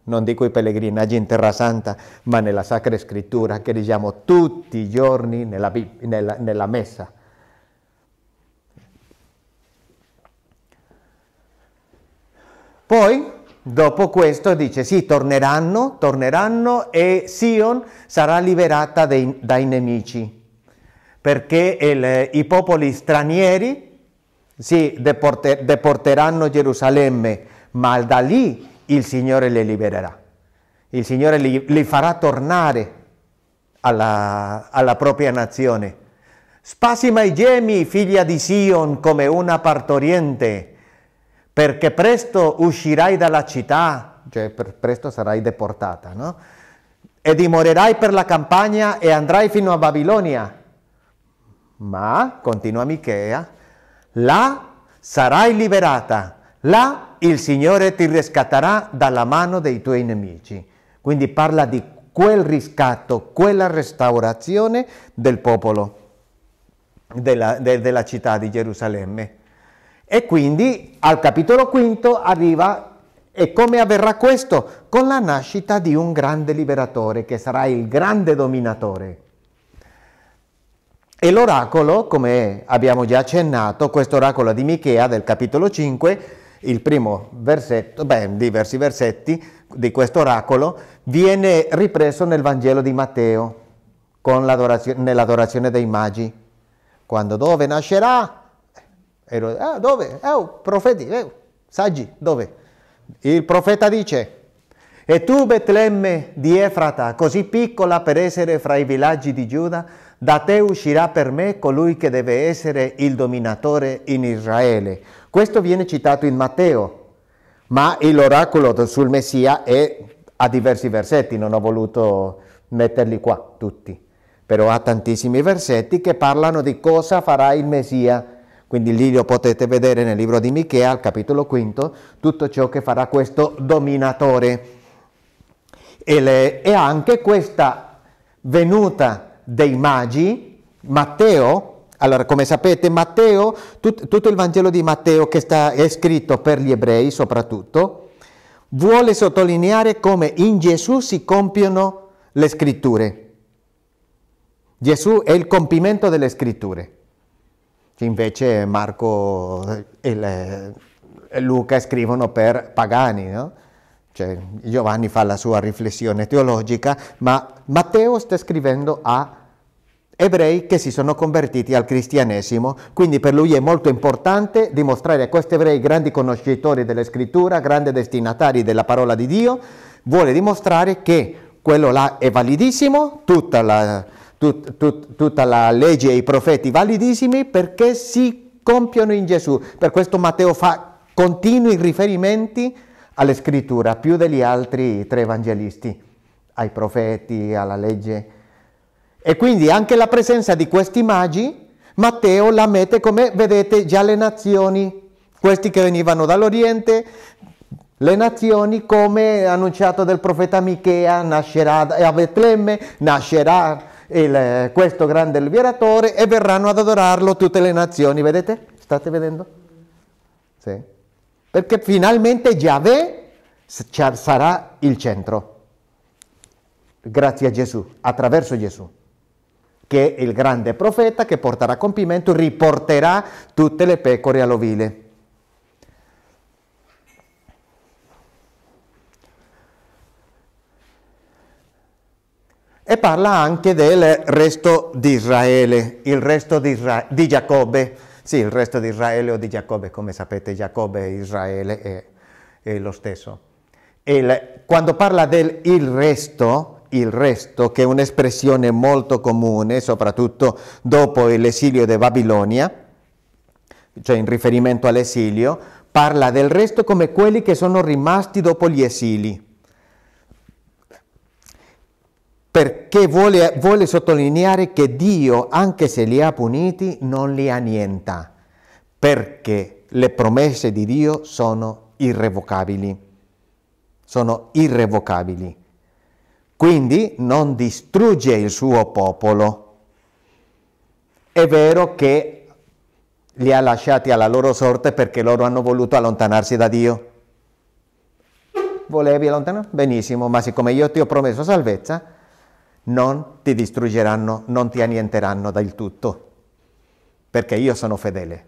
non dico i pellegrinaggi in terra santa, ma nella Sacra Scrittura che diciamo tutti i giorni nella, nella, nella messa. Poi, dopo questo, dice, sì, torneranno, torneranno e Sion sarà liberata dai, dai nemici, perché il, i popoli stranieri, sì, deporter, deporteranno Gerusalemme, ma da lì il Signore le libererà, il Signore li, li farà tornare alla, alla propria nazione. Spasima i gemi, figlia di Sion, come una partoriente, perché presto uscirai dalla città, cioè presto sarai deportata, no? E dimorerai per la campagna e andrai fino a Babilonia. Ma, continua Michea, là sarai liberata, là il Signore ti riscatterà dalla mano dei tuoi nemici. Quindi parla di quel riscatto, quella restaurazione del popolo, della, de, della città di Gerusalemme. E quindi al capitolo quinto arriva e come avverrà questo? Con la nascita di un grande liberatore che sarà il grande dominatore. E l'oracolo, come abbiamo già accennato, questo oracolo di Michea del capitolo 5, il primo versetto, beh, diversi versetti di questo oracolo, viene ripreso nel Vangelo di Matteo, nell'adorazione dei magi. Quando dove nascerà? Eh, ero, ah, dove? Eh, oh, profeti, eh, oh, saggi, dove? Il profeta dice, e tu Betlemme di Efrata, così piccola per essere fra i villaggi di Giuda, da te uscirà per me colui che deve essere il dominatore in Israele, questo viene citato in Matteo, ma l'oracolo sul Messia è a diversi versetti, non ho voluto metterli qua tutti, però ha tantissimi versetti che parlano di cosa farà il Messia. Quindi lì lo potete vedere nel libro di Michea, al capitolo quinto, tutto ciò che farà questo dominatore. E, le, e anche questa venuta dei magi, Matteo allora, come sapete, Matteo, tut, tutto il Vangelo di Matteo che sta, è scritto per gli ebrei soprattutto, vuole sottolineare come in Gesù si compiono le scritture. Gesù è il compimento delle scritture. Invece Marco e Luca scrivono per pagani, no? Cioè, Giovanni fa la sua riflessione teologica, ma Matteo sta scrivendo a ebrei che si sono convertiti al cristianesimo, quindi per lui è molto importante dimostrare a questi ebrei grandi conoscitori della scrittura, grandi destinatari della parola di Dio, vuole dimostrare che quello là è validissimo, tutta la, tut, tut, tutta la legge e i profeti validissimi perché si compiono in Gesù. Per questo Matteo fa continui riferimenti alla scrittura più degli altri tre evangelisti, ai profeti, alla legge e quindi anche la presenza di questi magi, Matteo la mette come, vedete, già le nazioni, questi che venivano dall'Oriente, le nazioni come annunciato dal profeta Michea, nascerà a Betlemme, nascerà il, questo grande liberatore e verranno ad adorarlo tutte le nazioni, vedete? State vedendo? Sì. Perché finalmente Giave sarà il centro, grazie a Gesù, attraverso Gesù che il grande profeta che porterà a compimento riporterà tutte le pecore all'ovile. E parla anche del resto di Israele, il resto di, Isra- di Giacobbe. Sì, il resto di Israele o di Giacobbe, come sapete Giacobbe e Israele è, è lo stesso. E quando parla del il resto, il resto, che è un'espressione molto comune, soprattutto dopo l'esilio di Babilonia, cioè in riferimento all'esilio, parla del resto come quelli che sono rimasti dopo gli esili. Perché vuole, vuole sottolineare che Dio, anche se li ha puniti, non li annienta, perché le promesse di Dio sono irrevocabili. Sono irrevocabili quindi non distrugge il suo popolo. È vero che li ha lasciati alla loro sorte perché loro hanno voluto allontanarsi da Dio. Volevi allontanarti? Benissimo, ma siccome io ti ho promesso salvezza, non ti distruggeranno, non ti annienteranno del tutto, perché io sono fedele.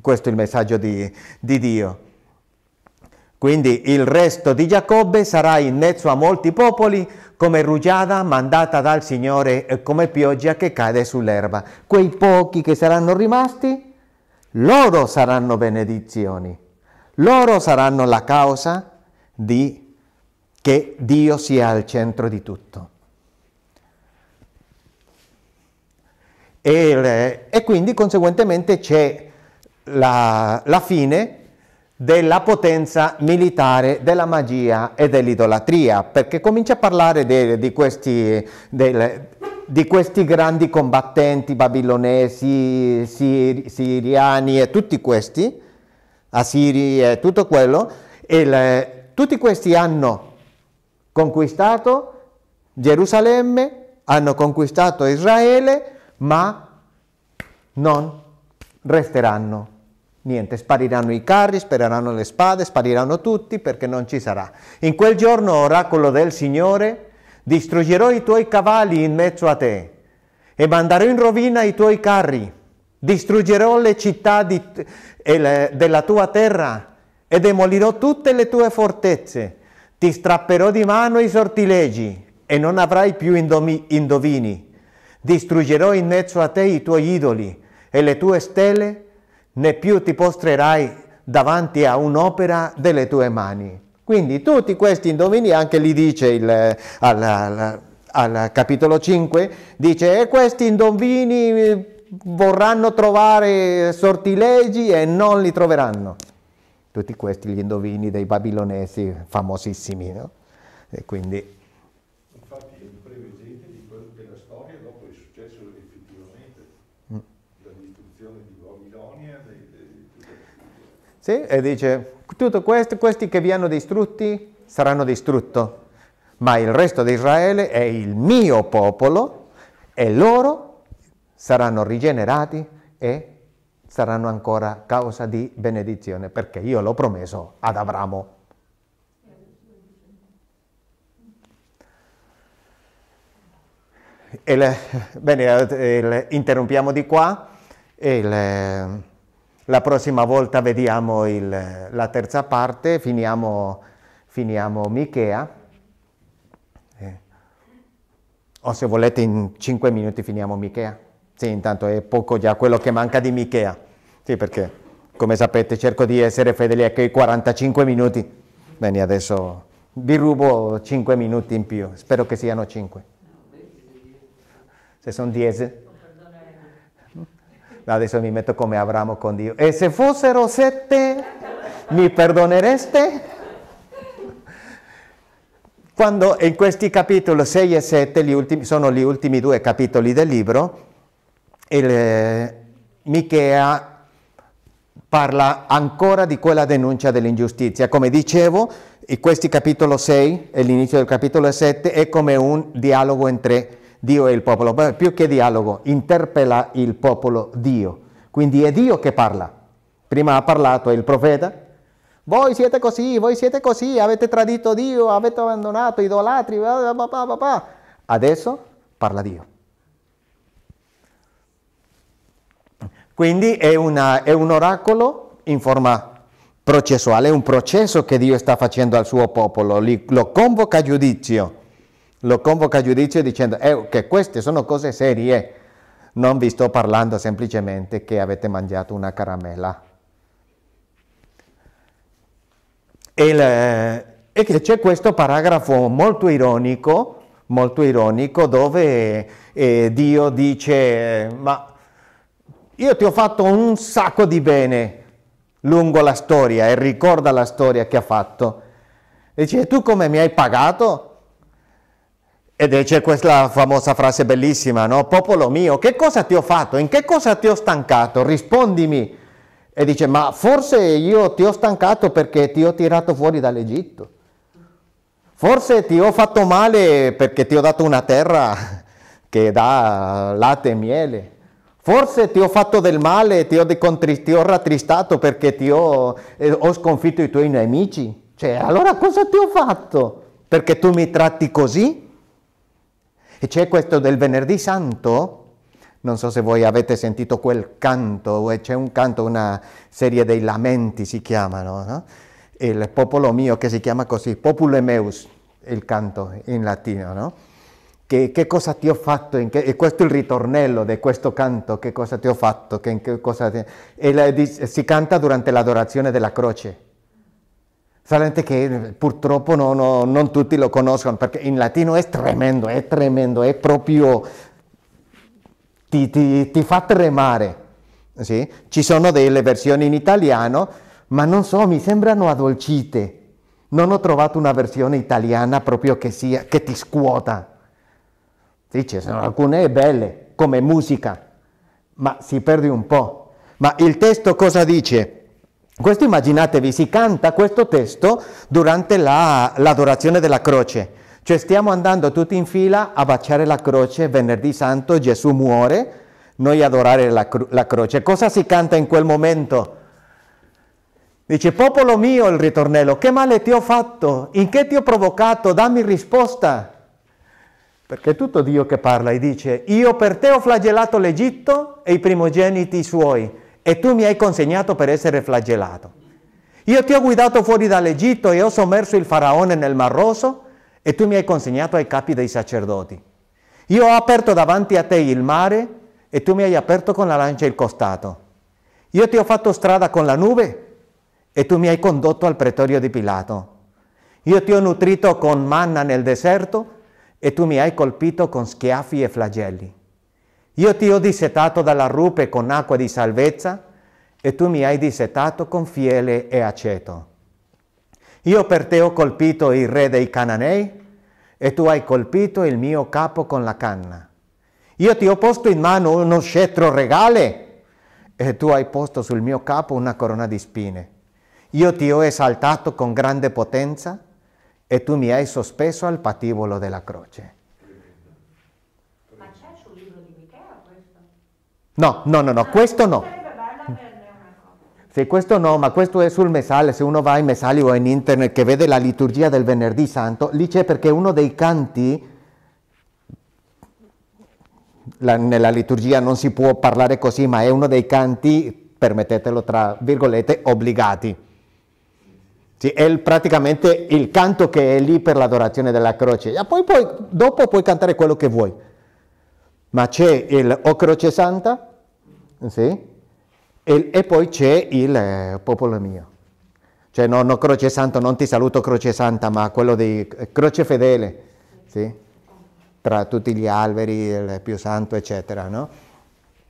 Questo è il messaggio di, di Dio. Quindi il resto di Giacobbe sarà in mezzo a molti popoli come rugiada mandata dal Signore e come pioggia che cade sull'erba. Quei pochi che saranno rimasti, loro saranno benedizioni, loro saranno la causa di che Dio sia al centro di tutto. E, e quindi conseguentemente c'è la, la fine della potenza militare della magia e dell'idolatria, perché comincia a parlare de, di, questi, de, di, questi, grandi combattenti babilonesi, siri, siriani e tutti questi, assiri e tutto quello, e le, tutti questi hanno conquistato Gerusalemme, hanno conquistato Israele, ma non resteranno Niente, spariranno i carri, spariranno le spade, spariranno tutti perché non ci sarà. In quel giorno, oracolo del Signore, distruggerò i tuoi cavalli in mezzo a te e manderò in rovina i tuoi carri. Distruggerò le città di, le, della tua terra e demolirò tutte le tue fortezze. Ti strapperò di mano i sortilegi e non avrai più indomi, indovini. Distruggerò in mezzo a te i tuoi idoli e le tue stelle né più ti postrerai davanti a un'opera delle tue mani. Quindi tutti questi indovini, anche lì dice il, al, al, al capitolo 5, dice e questi indovini eh, vorranno trovare sortilegi e non li troveranno. Tutti questi gli indovini dei babilonesi famosissimi, no? E quindi Sì? E dice, tutto questo, questi che vi hanno distrutti saranno distrutti, ma il resto di Israele è il mio popolo e loro saranno rigenerati e saranno ancora causa di benedizione, perché io l'ho promesso ad Abramo. Il, bene, eh, il, interrompiamo di qua. Il, la prossima volta vediamo il, la terza parte, finiamo, finiamo Michea. Eh. O se volete in 5 minuti finiamo Michea. Sì, intanto è poco già quello che manca di Michea. Sì, perché come sapete cerco di essere fedele a quei 45 minuti. Bene, adesso vi rubo 5 minuti in più, spero che siano 5. Se sono 10. Adesso mi metto come Abramo con Dio. E se fossero sette, mi perdonereste? Quando in questi capitoli 6 e 7, gli ultimi, sono gli ultimi due capitoli del libro, il, eh, Michea parla ancora di quella denuncia dell'ingiustizia. Come dicevo, in questi capitolo 6 e l'inizio del capitolo 7 è come un dialogo in tre Dio e il popolo, più che dialogo, interpella il popolo Dio. Quindi è Dio che parla. Prima ha parlato il profeta, voi siete così, voi siete così, avete tradito Dio, avete abbandonato idolatri, bla bla bla bla. adesso parla Dio. Quindi è, una, è un oracolo in forma processuale, è un processo che Dio sta facendo al suo popolo, lo convoca a giudizio lo convoca a giudizio dicendo eh, che queste sono cose serie, non vi sto parlando semplicemente che avete mangiato una caramella. Il, eh, e che c'è questo paragrafo molto ironico, molto ironico dove eh, Dio dice ma io ti ho fatto un sacco di bene lungo la storia e ricorda la storia che ha fatto. E dice tu come mi hai pagato? Ed c'è questa famosa frase bellissima, no? Popolo mio, che cosa ti ho fatto? In che cosa ti ho stancato? Rispondimi. E dice, ma forse io ti ho stancato perché ti ho tirato fuori dall'Egitto. Forse ti ho fatto male perché ti ho dato una terra che dà latte e miele. Forse ti ho fatto del male, ti ho, ti ho rattristato perché ti ho, eh, ho sconfitto i tuoi nemici. Cioè, allora cosa ti ho fatto? Perché tu mi tratti così? E c'è questo del venerdì santo, non so se voi avete sentito quel canto, c'è un canto, una serie dei lamenti si chiamano, no? il popolo mio che si chiama così, popolo meus, il canto in latino, no? Che, che, cosa ti ho fatto, che, e questo è il ritornello di questo canto, che cosa ti ho fatto, che, che cosa ti, e la, si canta durante l'adorazione della croce, Solamente che eh, purtroppo no, no, non tutti lo conoscono, perché in latino è tremendo, è tremendo, è proprio... ti, ti, ti fa tremare. Sì? Ci sono delle versioni in italiano, ma non so, mi sembrano addolcite. Non ho trovato una versione italiana proprio che, sia, che ti scuota. Sì, ci sono alcune belle, come musica, ma si perde un po'. Ma il testo cosa dice? Questo immaginatevi, si canta questo testo durante l'adorazione della croce, cioè stiamo andando tutti in fila a baciare la croce, venerdì santo Gesù muore, noi adorare la, la croce. Cosa si canta in quel momento? Dice, popolo mio, il ritornello, che male ti ho fatto? In che ti ho provocato? Dammi risposta. Perché è tutto Dio che parla e dice, io per te ho flagellato l'Egitto e i primogeniti suoi e tu mi hai consegnato per essere flagellato. Io ti ho guidato fuori dall'Egitto e ho sommerso il faraone nel Mar Rosso e tu mi hai consegnato ai capi dei sacerdoti. Io ho aperto davanti a te il mare e tu mi hai aperto con la lancia il costato. Io ti ho fatto strada con la nube e tu mi hai condotto al pretorio di Pilato. Io ti ho nutrito con manna nel deserto e tu mi hai colpito con schiaffi e flagelli. Io ti ho dissetato dalla rupe con acqua di salvezza e tu mi hai dissetato con fiele e aceto. Io per te ho colpito il re dei Cananei e tu hai colpito il mio capo con la canna. Io ti ho posto in mano uno scettro regale e tu hai posto sul mio capo una corona di spine. Io ti ho esaltato con grande potenza e tu mi hai sospeso al patibolo della croce. No, no, no, no, ah, questo no. Se mm. questo no, ma questo è sul messale, se uno va in messali o in internet che vede la liturgia del venerdì santo, lì c'è perché uno dei canti, la, nella liturgia non si può parlare così, ma è uno dei canti, permettetelo tra virgolette, obbligati. Sì, è praticamente il canto che è lì per l'adorazione della croce. E poi, poi dopo puoi cantare quello che vuoi. Ma c'è il O Croce Santa, sì? E, e, poi c'è il eh, popolo mio. Cioè no, no, croce santo, non ti saluto croce santa, ma quello di eh, croce fedele, sì? Tra tutti gli alberi, il più santo, eccetera, no?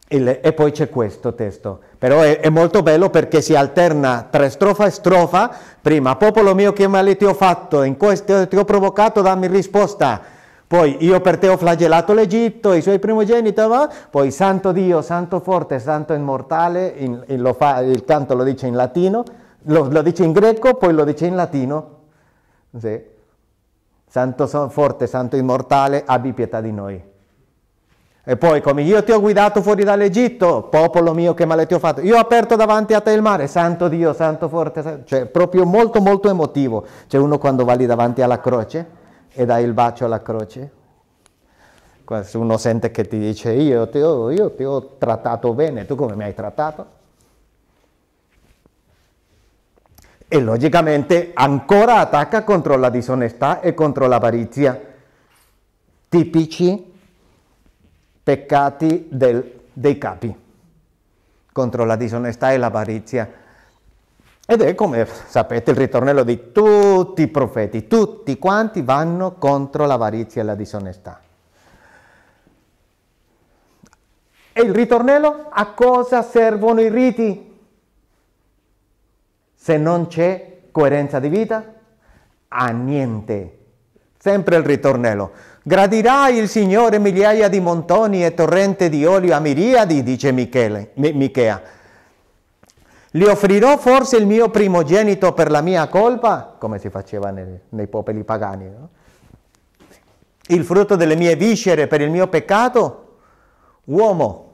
il, e poi c'è questo testo, però è, è, molto bello perché si alterna tra strofa e strofa, prima popolo mio che male ti ho fatto, in questo ti ho provocato, dammi risposta, poi io per te ho flagellato l'Egitto, i suoi primogeniti, va? poi santo Dio, santo forte, santo immortale, in, in fa, il canto lo dice in latino, lo, lo, dice in greco, poi lo dice in latino. Sì. Santo forte, santo immortale, abbi pietà di noi. E poi, come io ti ho guidato fuori dall'Egitto, popolo mio che male ti ho fatto, io ho aperto davanti a te il mare, santo Dio, santo forte, santo... cioè proprio molto molto emotivo. C'è cioè, uno quando va lì davanti alla croce, e dai il bacio alla croce. Quando uno sente che ti dice io ti, ho, io ti ho trattato bene, tu come mi hai trattato? E logicamente ancora attacca contro la disonestà e contro l'avarizia, tipici peccati del, dei capi, contro la disonestà e l'avarizia. Ed è come sapete il ritornello di tutti i profeti, tutti quanti vanno contro l'avarizia e la disonestà. E il ritornello? A cosa servono i riti? Se non c'è coerenza di vita, a niente. Sempre il ritornello. Gradirai il Signore migliaia di montoni e torrente di olio a miriadi, dice Michele, Mi, Michea li offrirò forse il mio primogenito per la mia colpa, come si faceva nei, nei popoli pagani, no? il frutto delle mie viscere per il mio peccato? Uomo,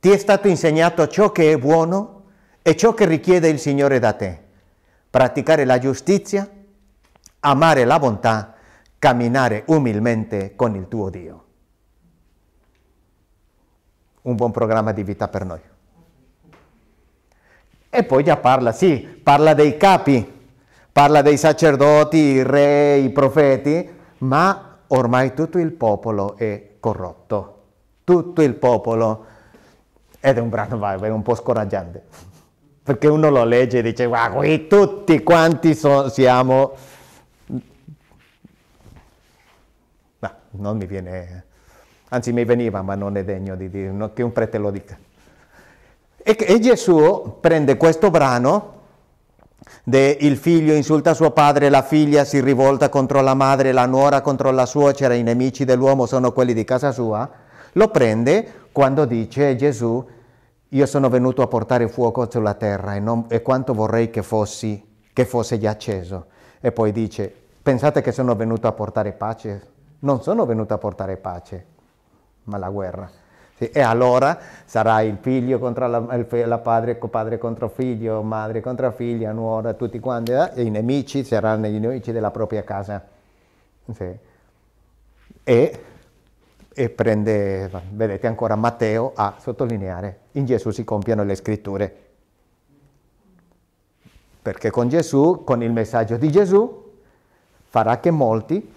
ti è stato insegnato ciò che è buono e ciò che richiede il Signore da te, praticare la giustizia, amare la bontà, camminare umilmente con il tuo Dio. Un buon programma di vita per noi. E poi già parla, sì, parla dei capi, parla dei sacerdoti, i re, i profeti, ma ormai tutto il popolo è corrotto, tutto il popolo. Ed è un brano, vai, è un po' scoraggiante, perché uno lo legge e dice, ma qui tutti quanti so, siamo... no, non mi viene, anzi mi veniva, ma non è degno di dire, che un prete lo dica. E, Gesù prende questo brano de il figlio insulta suo padre, la figlia si rivolta contro la madre, la nuora contro la suocera, i nemici dell'uomo sono quelli di casa sua, lo prende quando dice Gesù, io sono venuto a portare fuoco sulla terra e, non, e quanto vorrei che, fossi, che fosse già acceso. E poi dice, pensate che sono venuto a portare pace? Non sono venuto a portare pace, ma la guerra. Sì, e allora sarà il figlio contro la, la padre, padre, contro figlio, madre contro figlia, nuora, tutti quanti, eh? i nemici saranno i nemici della propria casa. Sì. E, e, prende, vedete ancora Matteo a sottolineare, in Gesù si compiono le scritture. Perché con Gesù, con il messaggio di Gesù, farà che molti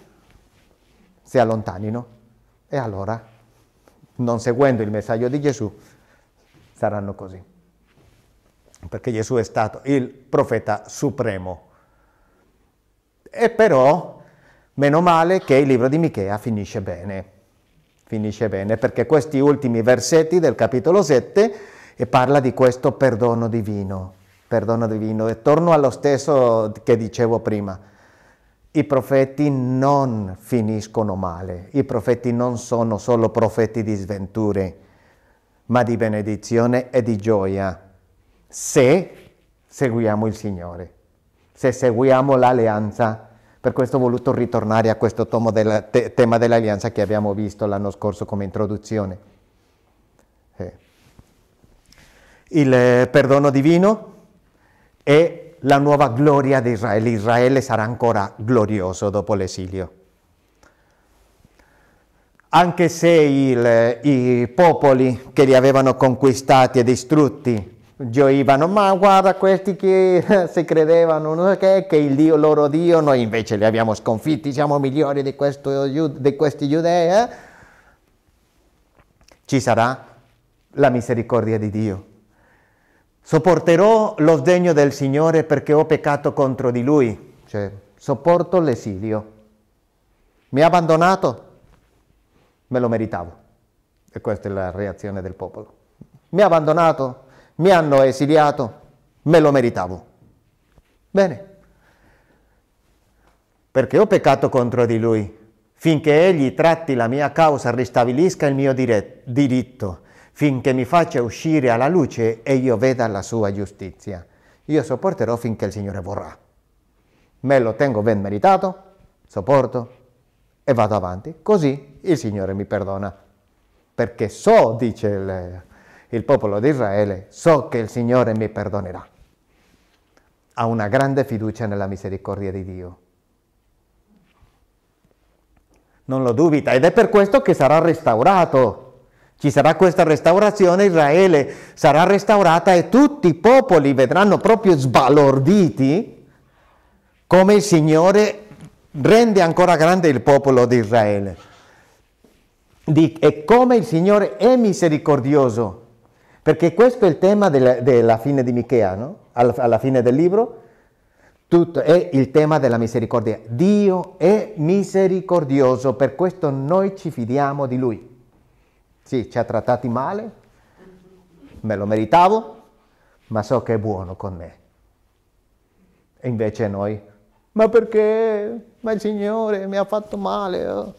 si allontanino. E allora non seguendo il messaggio di Gesù, saranno così. Perché Gesù è stato il profeta supremo. E però, meno male che il libro di Michea finisce bene. Finisce bene perché questi ultimi versetti del capitolo 7 parla di questo perdono divino. Perdono divino. E torno allo stesso che dicevo prima i profeti non finiscono male, i profeti non sono solo profeti di sventure, ma di benedizione e di gioia, se seguiamo il Signore, se seguiamo l'alleanza. Per questo ho voluto ritornare a questo della, te, tema dell'alleanza che abbiamo visto l'anno scorso come introduzione. Eh. Il eh, perdono divino è la nuova gloria di Israele. Israele sarà ancora glorioso dopo l'esilio. Anche se il, i popoli che li avevano conquistati e distrutti gioivano, ma guarda questi che si <laughs> credevano no, che, che il Dio loro Dio, noi invece li abbiamo sconfitti, siamo migliori di, questo, di questi giudei, eh? ci sarà la misericordia di Dio Sopporterò lo sdegno del Signore perché ho peccato contro di Lui, cioè sopporto l'esilio. Mi ha abbandonato? Me lo meritavo. E questa è la reazione del popolo. Mi ha abbandonato? Mi hanno esiliato? Me lo meritavo. Bene. Perché ho peccato contro di Lui? Finché Egli tratti la mia causa, ristabilisca il mio diritto finché mi faccia uscire alla luce e io veda la sua giustizia. Io sopporterò finché il Signore vorrà. Me lo tengo ben meritato, sopporto e vado avanti. Così il Signore mi perdona. Perché so, dice il, il popolo di Israele, so che il Signore mi perdonerà. Ha una grande fiducia nella misericordia di Dio. Non lo dubita ed è per questo che sarà restaurato ci sarà questa restaurazione, Israele sarà restaurata e tutti i popoli vedranno proprio sbalorditi come il Signore rende ancora grande il popolo di Israele. e come il Signore è misericordioso, perché questo è il tema della, della fine di Michea, no? alla, alla fine del libro, tutto è il tema della misericordia. Dio è misericordioso, per questo noi ci fidiamo di Lui. Sì, ci ha trattati male, me lo meritavo, ma so che è buono con me. E invece noi, ma perché? Ma il Signore mi ha fatto male. Oh.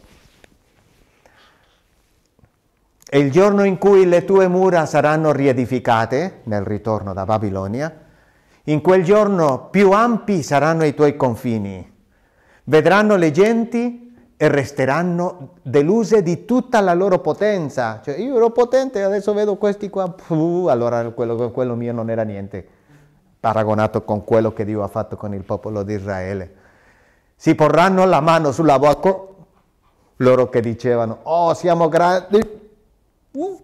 E il giorno in cui le tue mura saranno riedificate nel ritorno da Babilonia, in quel giorno più ampi saranno i tuoi confini. Vedranno le genti e resteranno deluse di tutta la loro potenza. Cioè, io ero potente adesso vedo questi qua, puh, allora quello, quello, mio non era niente, paragonato con quello che Dio ha fatto con il popolo di Israele. Si porranno la mano sulla bocca loro che dicevano, oh siamo grandi, uh,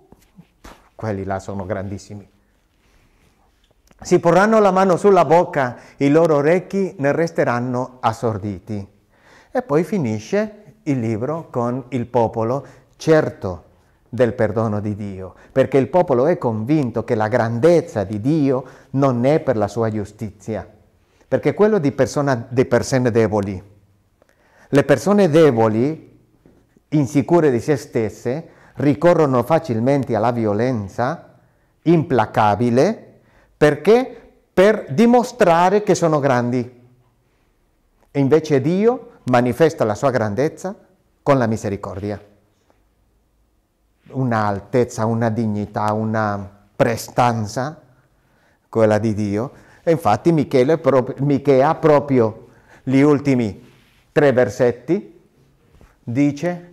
quelli là sono grandissimi. Si porranno la mano sulla bocca, i loro orecchi ne resteranno assorditi. E poi finisce il libro con il popolo certo del perdono di Dio, perché il popolo è convinto che la grandezza di Dio non è per la sua giustizia, perché quello di, persona, di persone deboli. Le persone deboli, insicure di se stesse, ricorrono facilmente alla violenza implacabile perché per dimostrare che sono grandi. E invece Dio manifesta la sua grandezza con la misericordia. Una altezza, una dignità, una prestanza, quella di Dio. E infatti Michele, Michea proprio gli ultimi tre versetti dice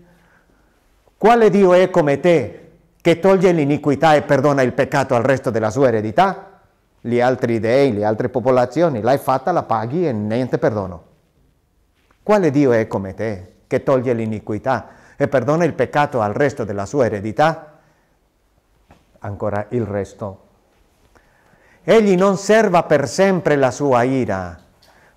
quale Dio è come te che toglie l'iniquità e perdona il peccato al resto della sua eredità? Gli altri dei, le altre popolazioni, l'hai fatta, la paghi e niente perdono. Quale Dio è come te, che toglie l'iniquità e perdona il peccato al resto della sua eredità? Ancora il resto. Egli non serva per sempre la sua ira,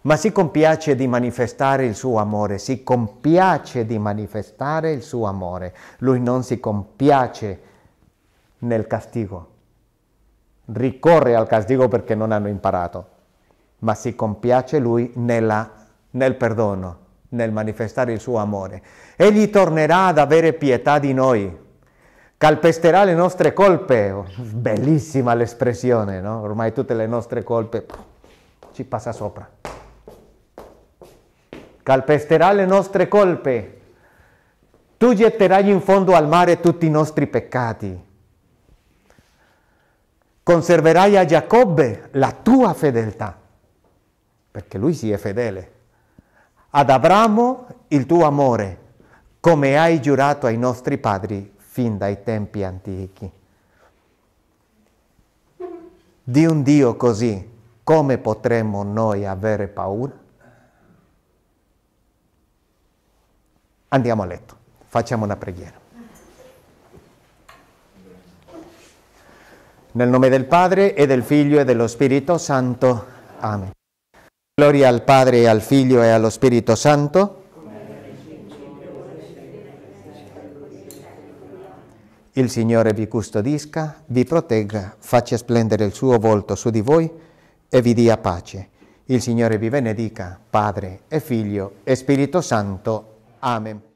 ma si compiace di manifestare il suo amore, si compiace di manifestare il suo amore. Lui non si compiace nel castigo, ricorre al castigo perché non hanno imparato, ma si compiace lui nella nel perdono, nel manifestare il suo amore. Egli tornerà ad avere pietà di noi, calpesterà le nostre colpe, oh, bellissima l'espressione, no? ormai tutte le nostre colpe ci passa sopra. Calpesterà le nostre colpe, tu getterai in fondo al mare tutti i nostri peccati. Conserverai a Giacobbe la tua fedeltà, perché lui si è fedele ad Abramo il tuo amore, come hai giurato ai nostri padri fin dai tempi antichi. Di un Dio così, come potremmo noi avere paura? Andiamo a letto, facciamo una preghiera. Nel nome del Padre e del Figlio e dello Spirito Santo. Amen. Gloria al Padre, al Figlio e allo Spirito Santo. Il Signore vi custodisca, vi protegga, faccia splendere il suo volto su di voi e vi dia pace. Il Signore vi benedica, Padre e Figlio e Spirito Santo. Amen.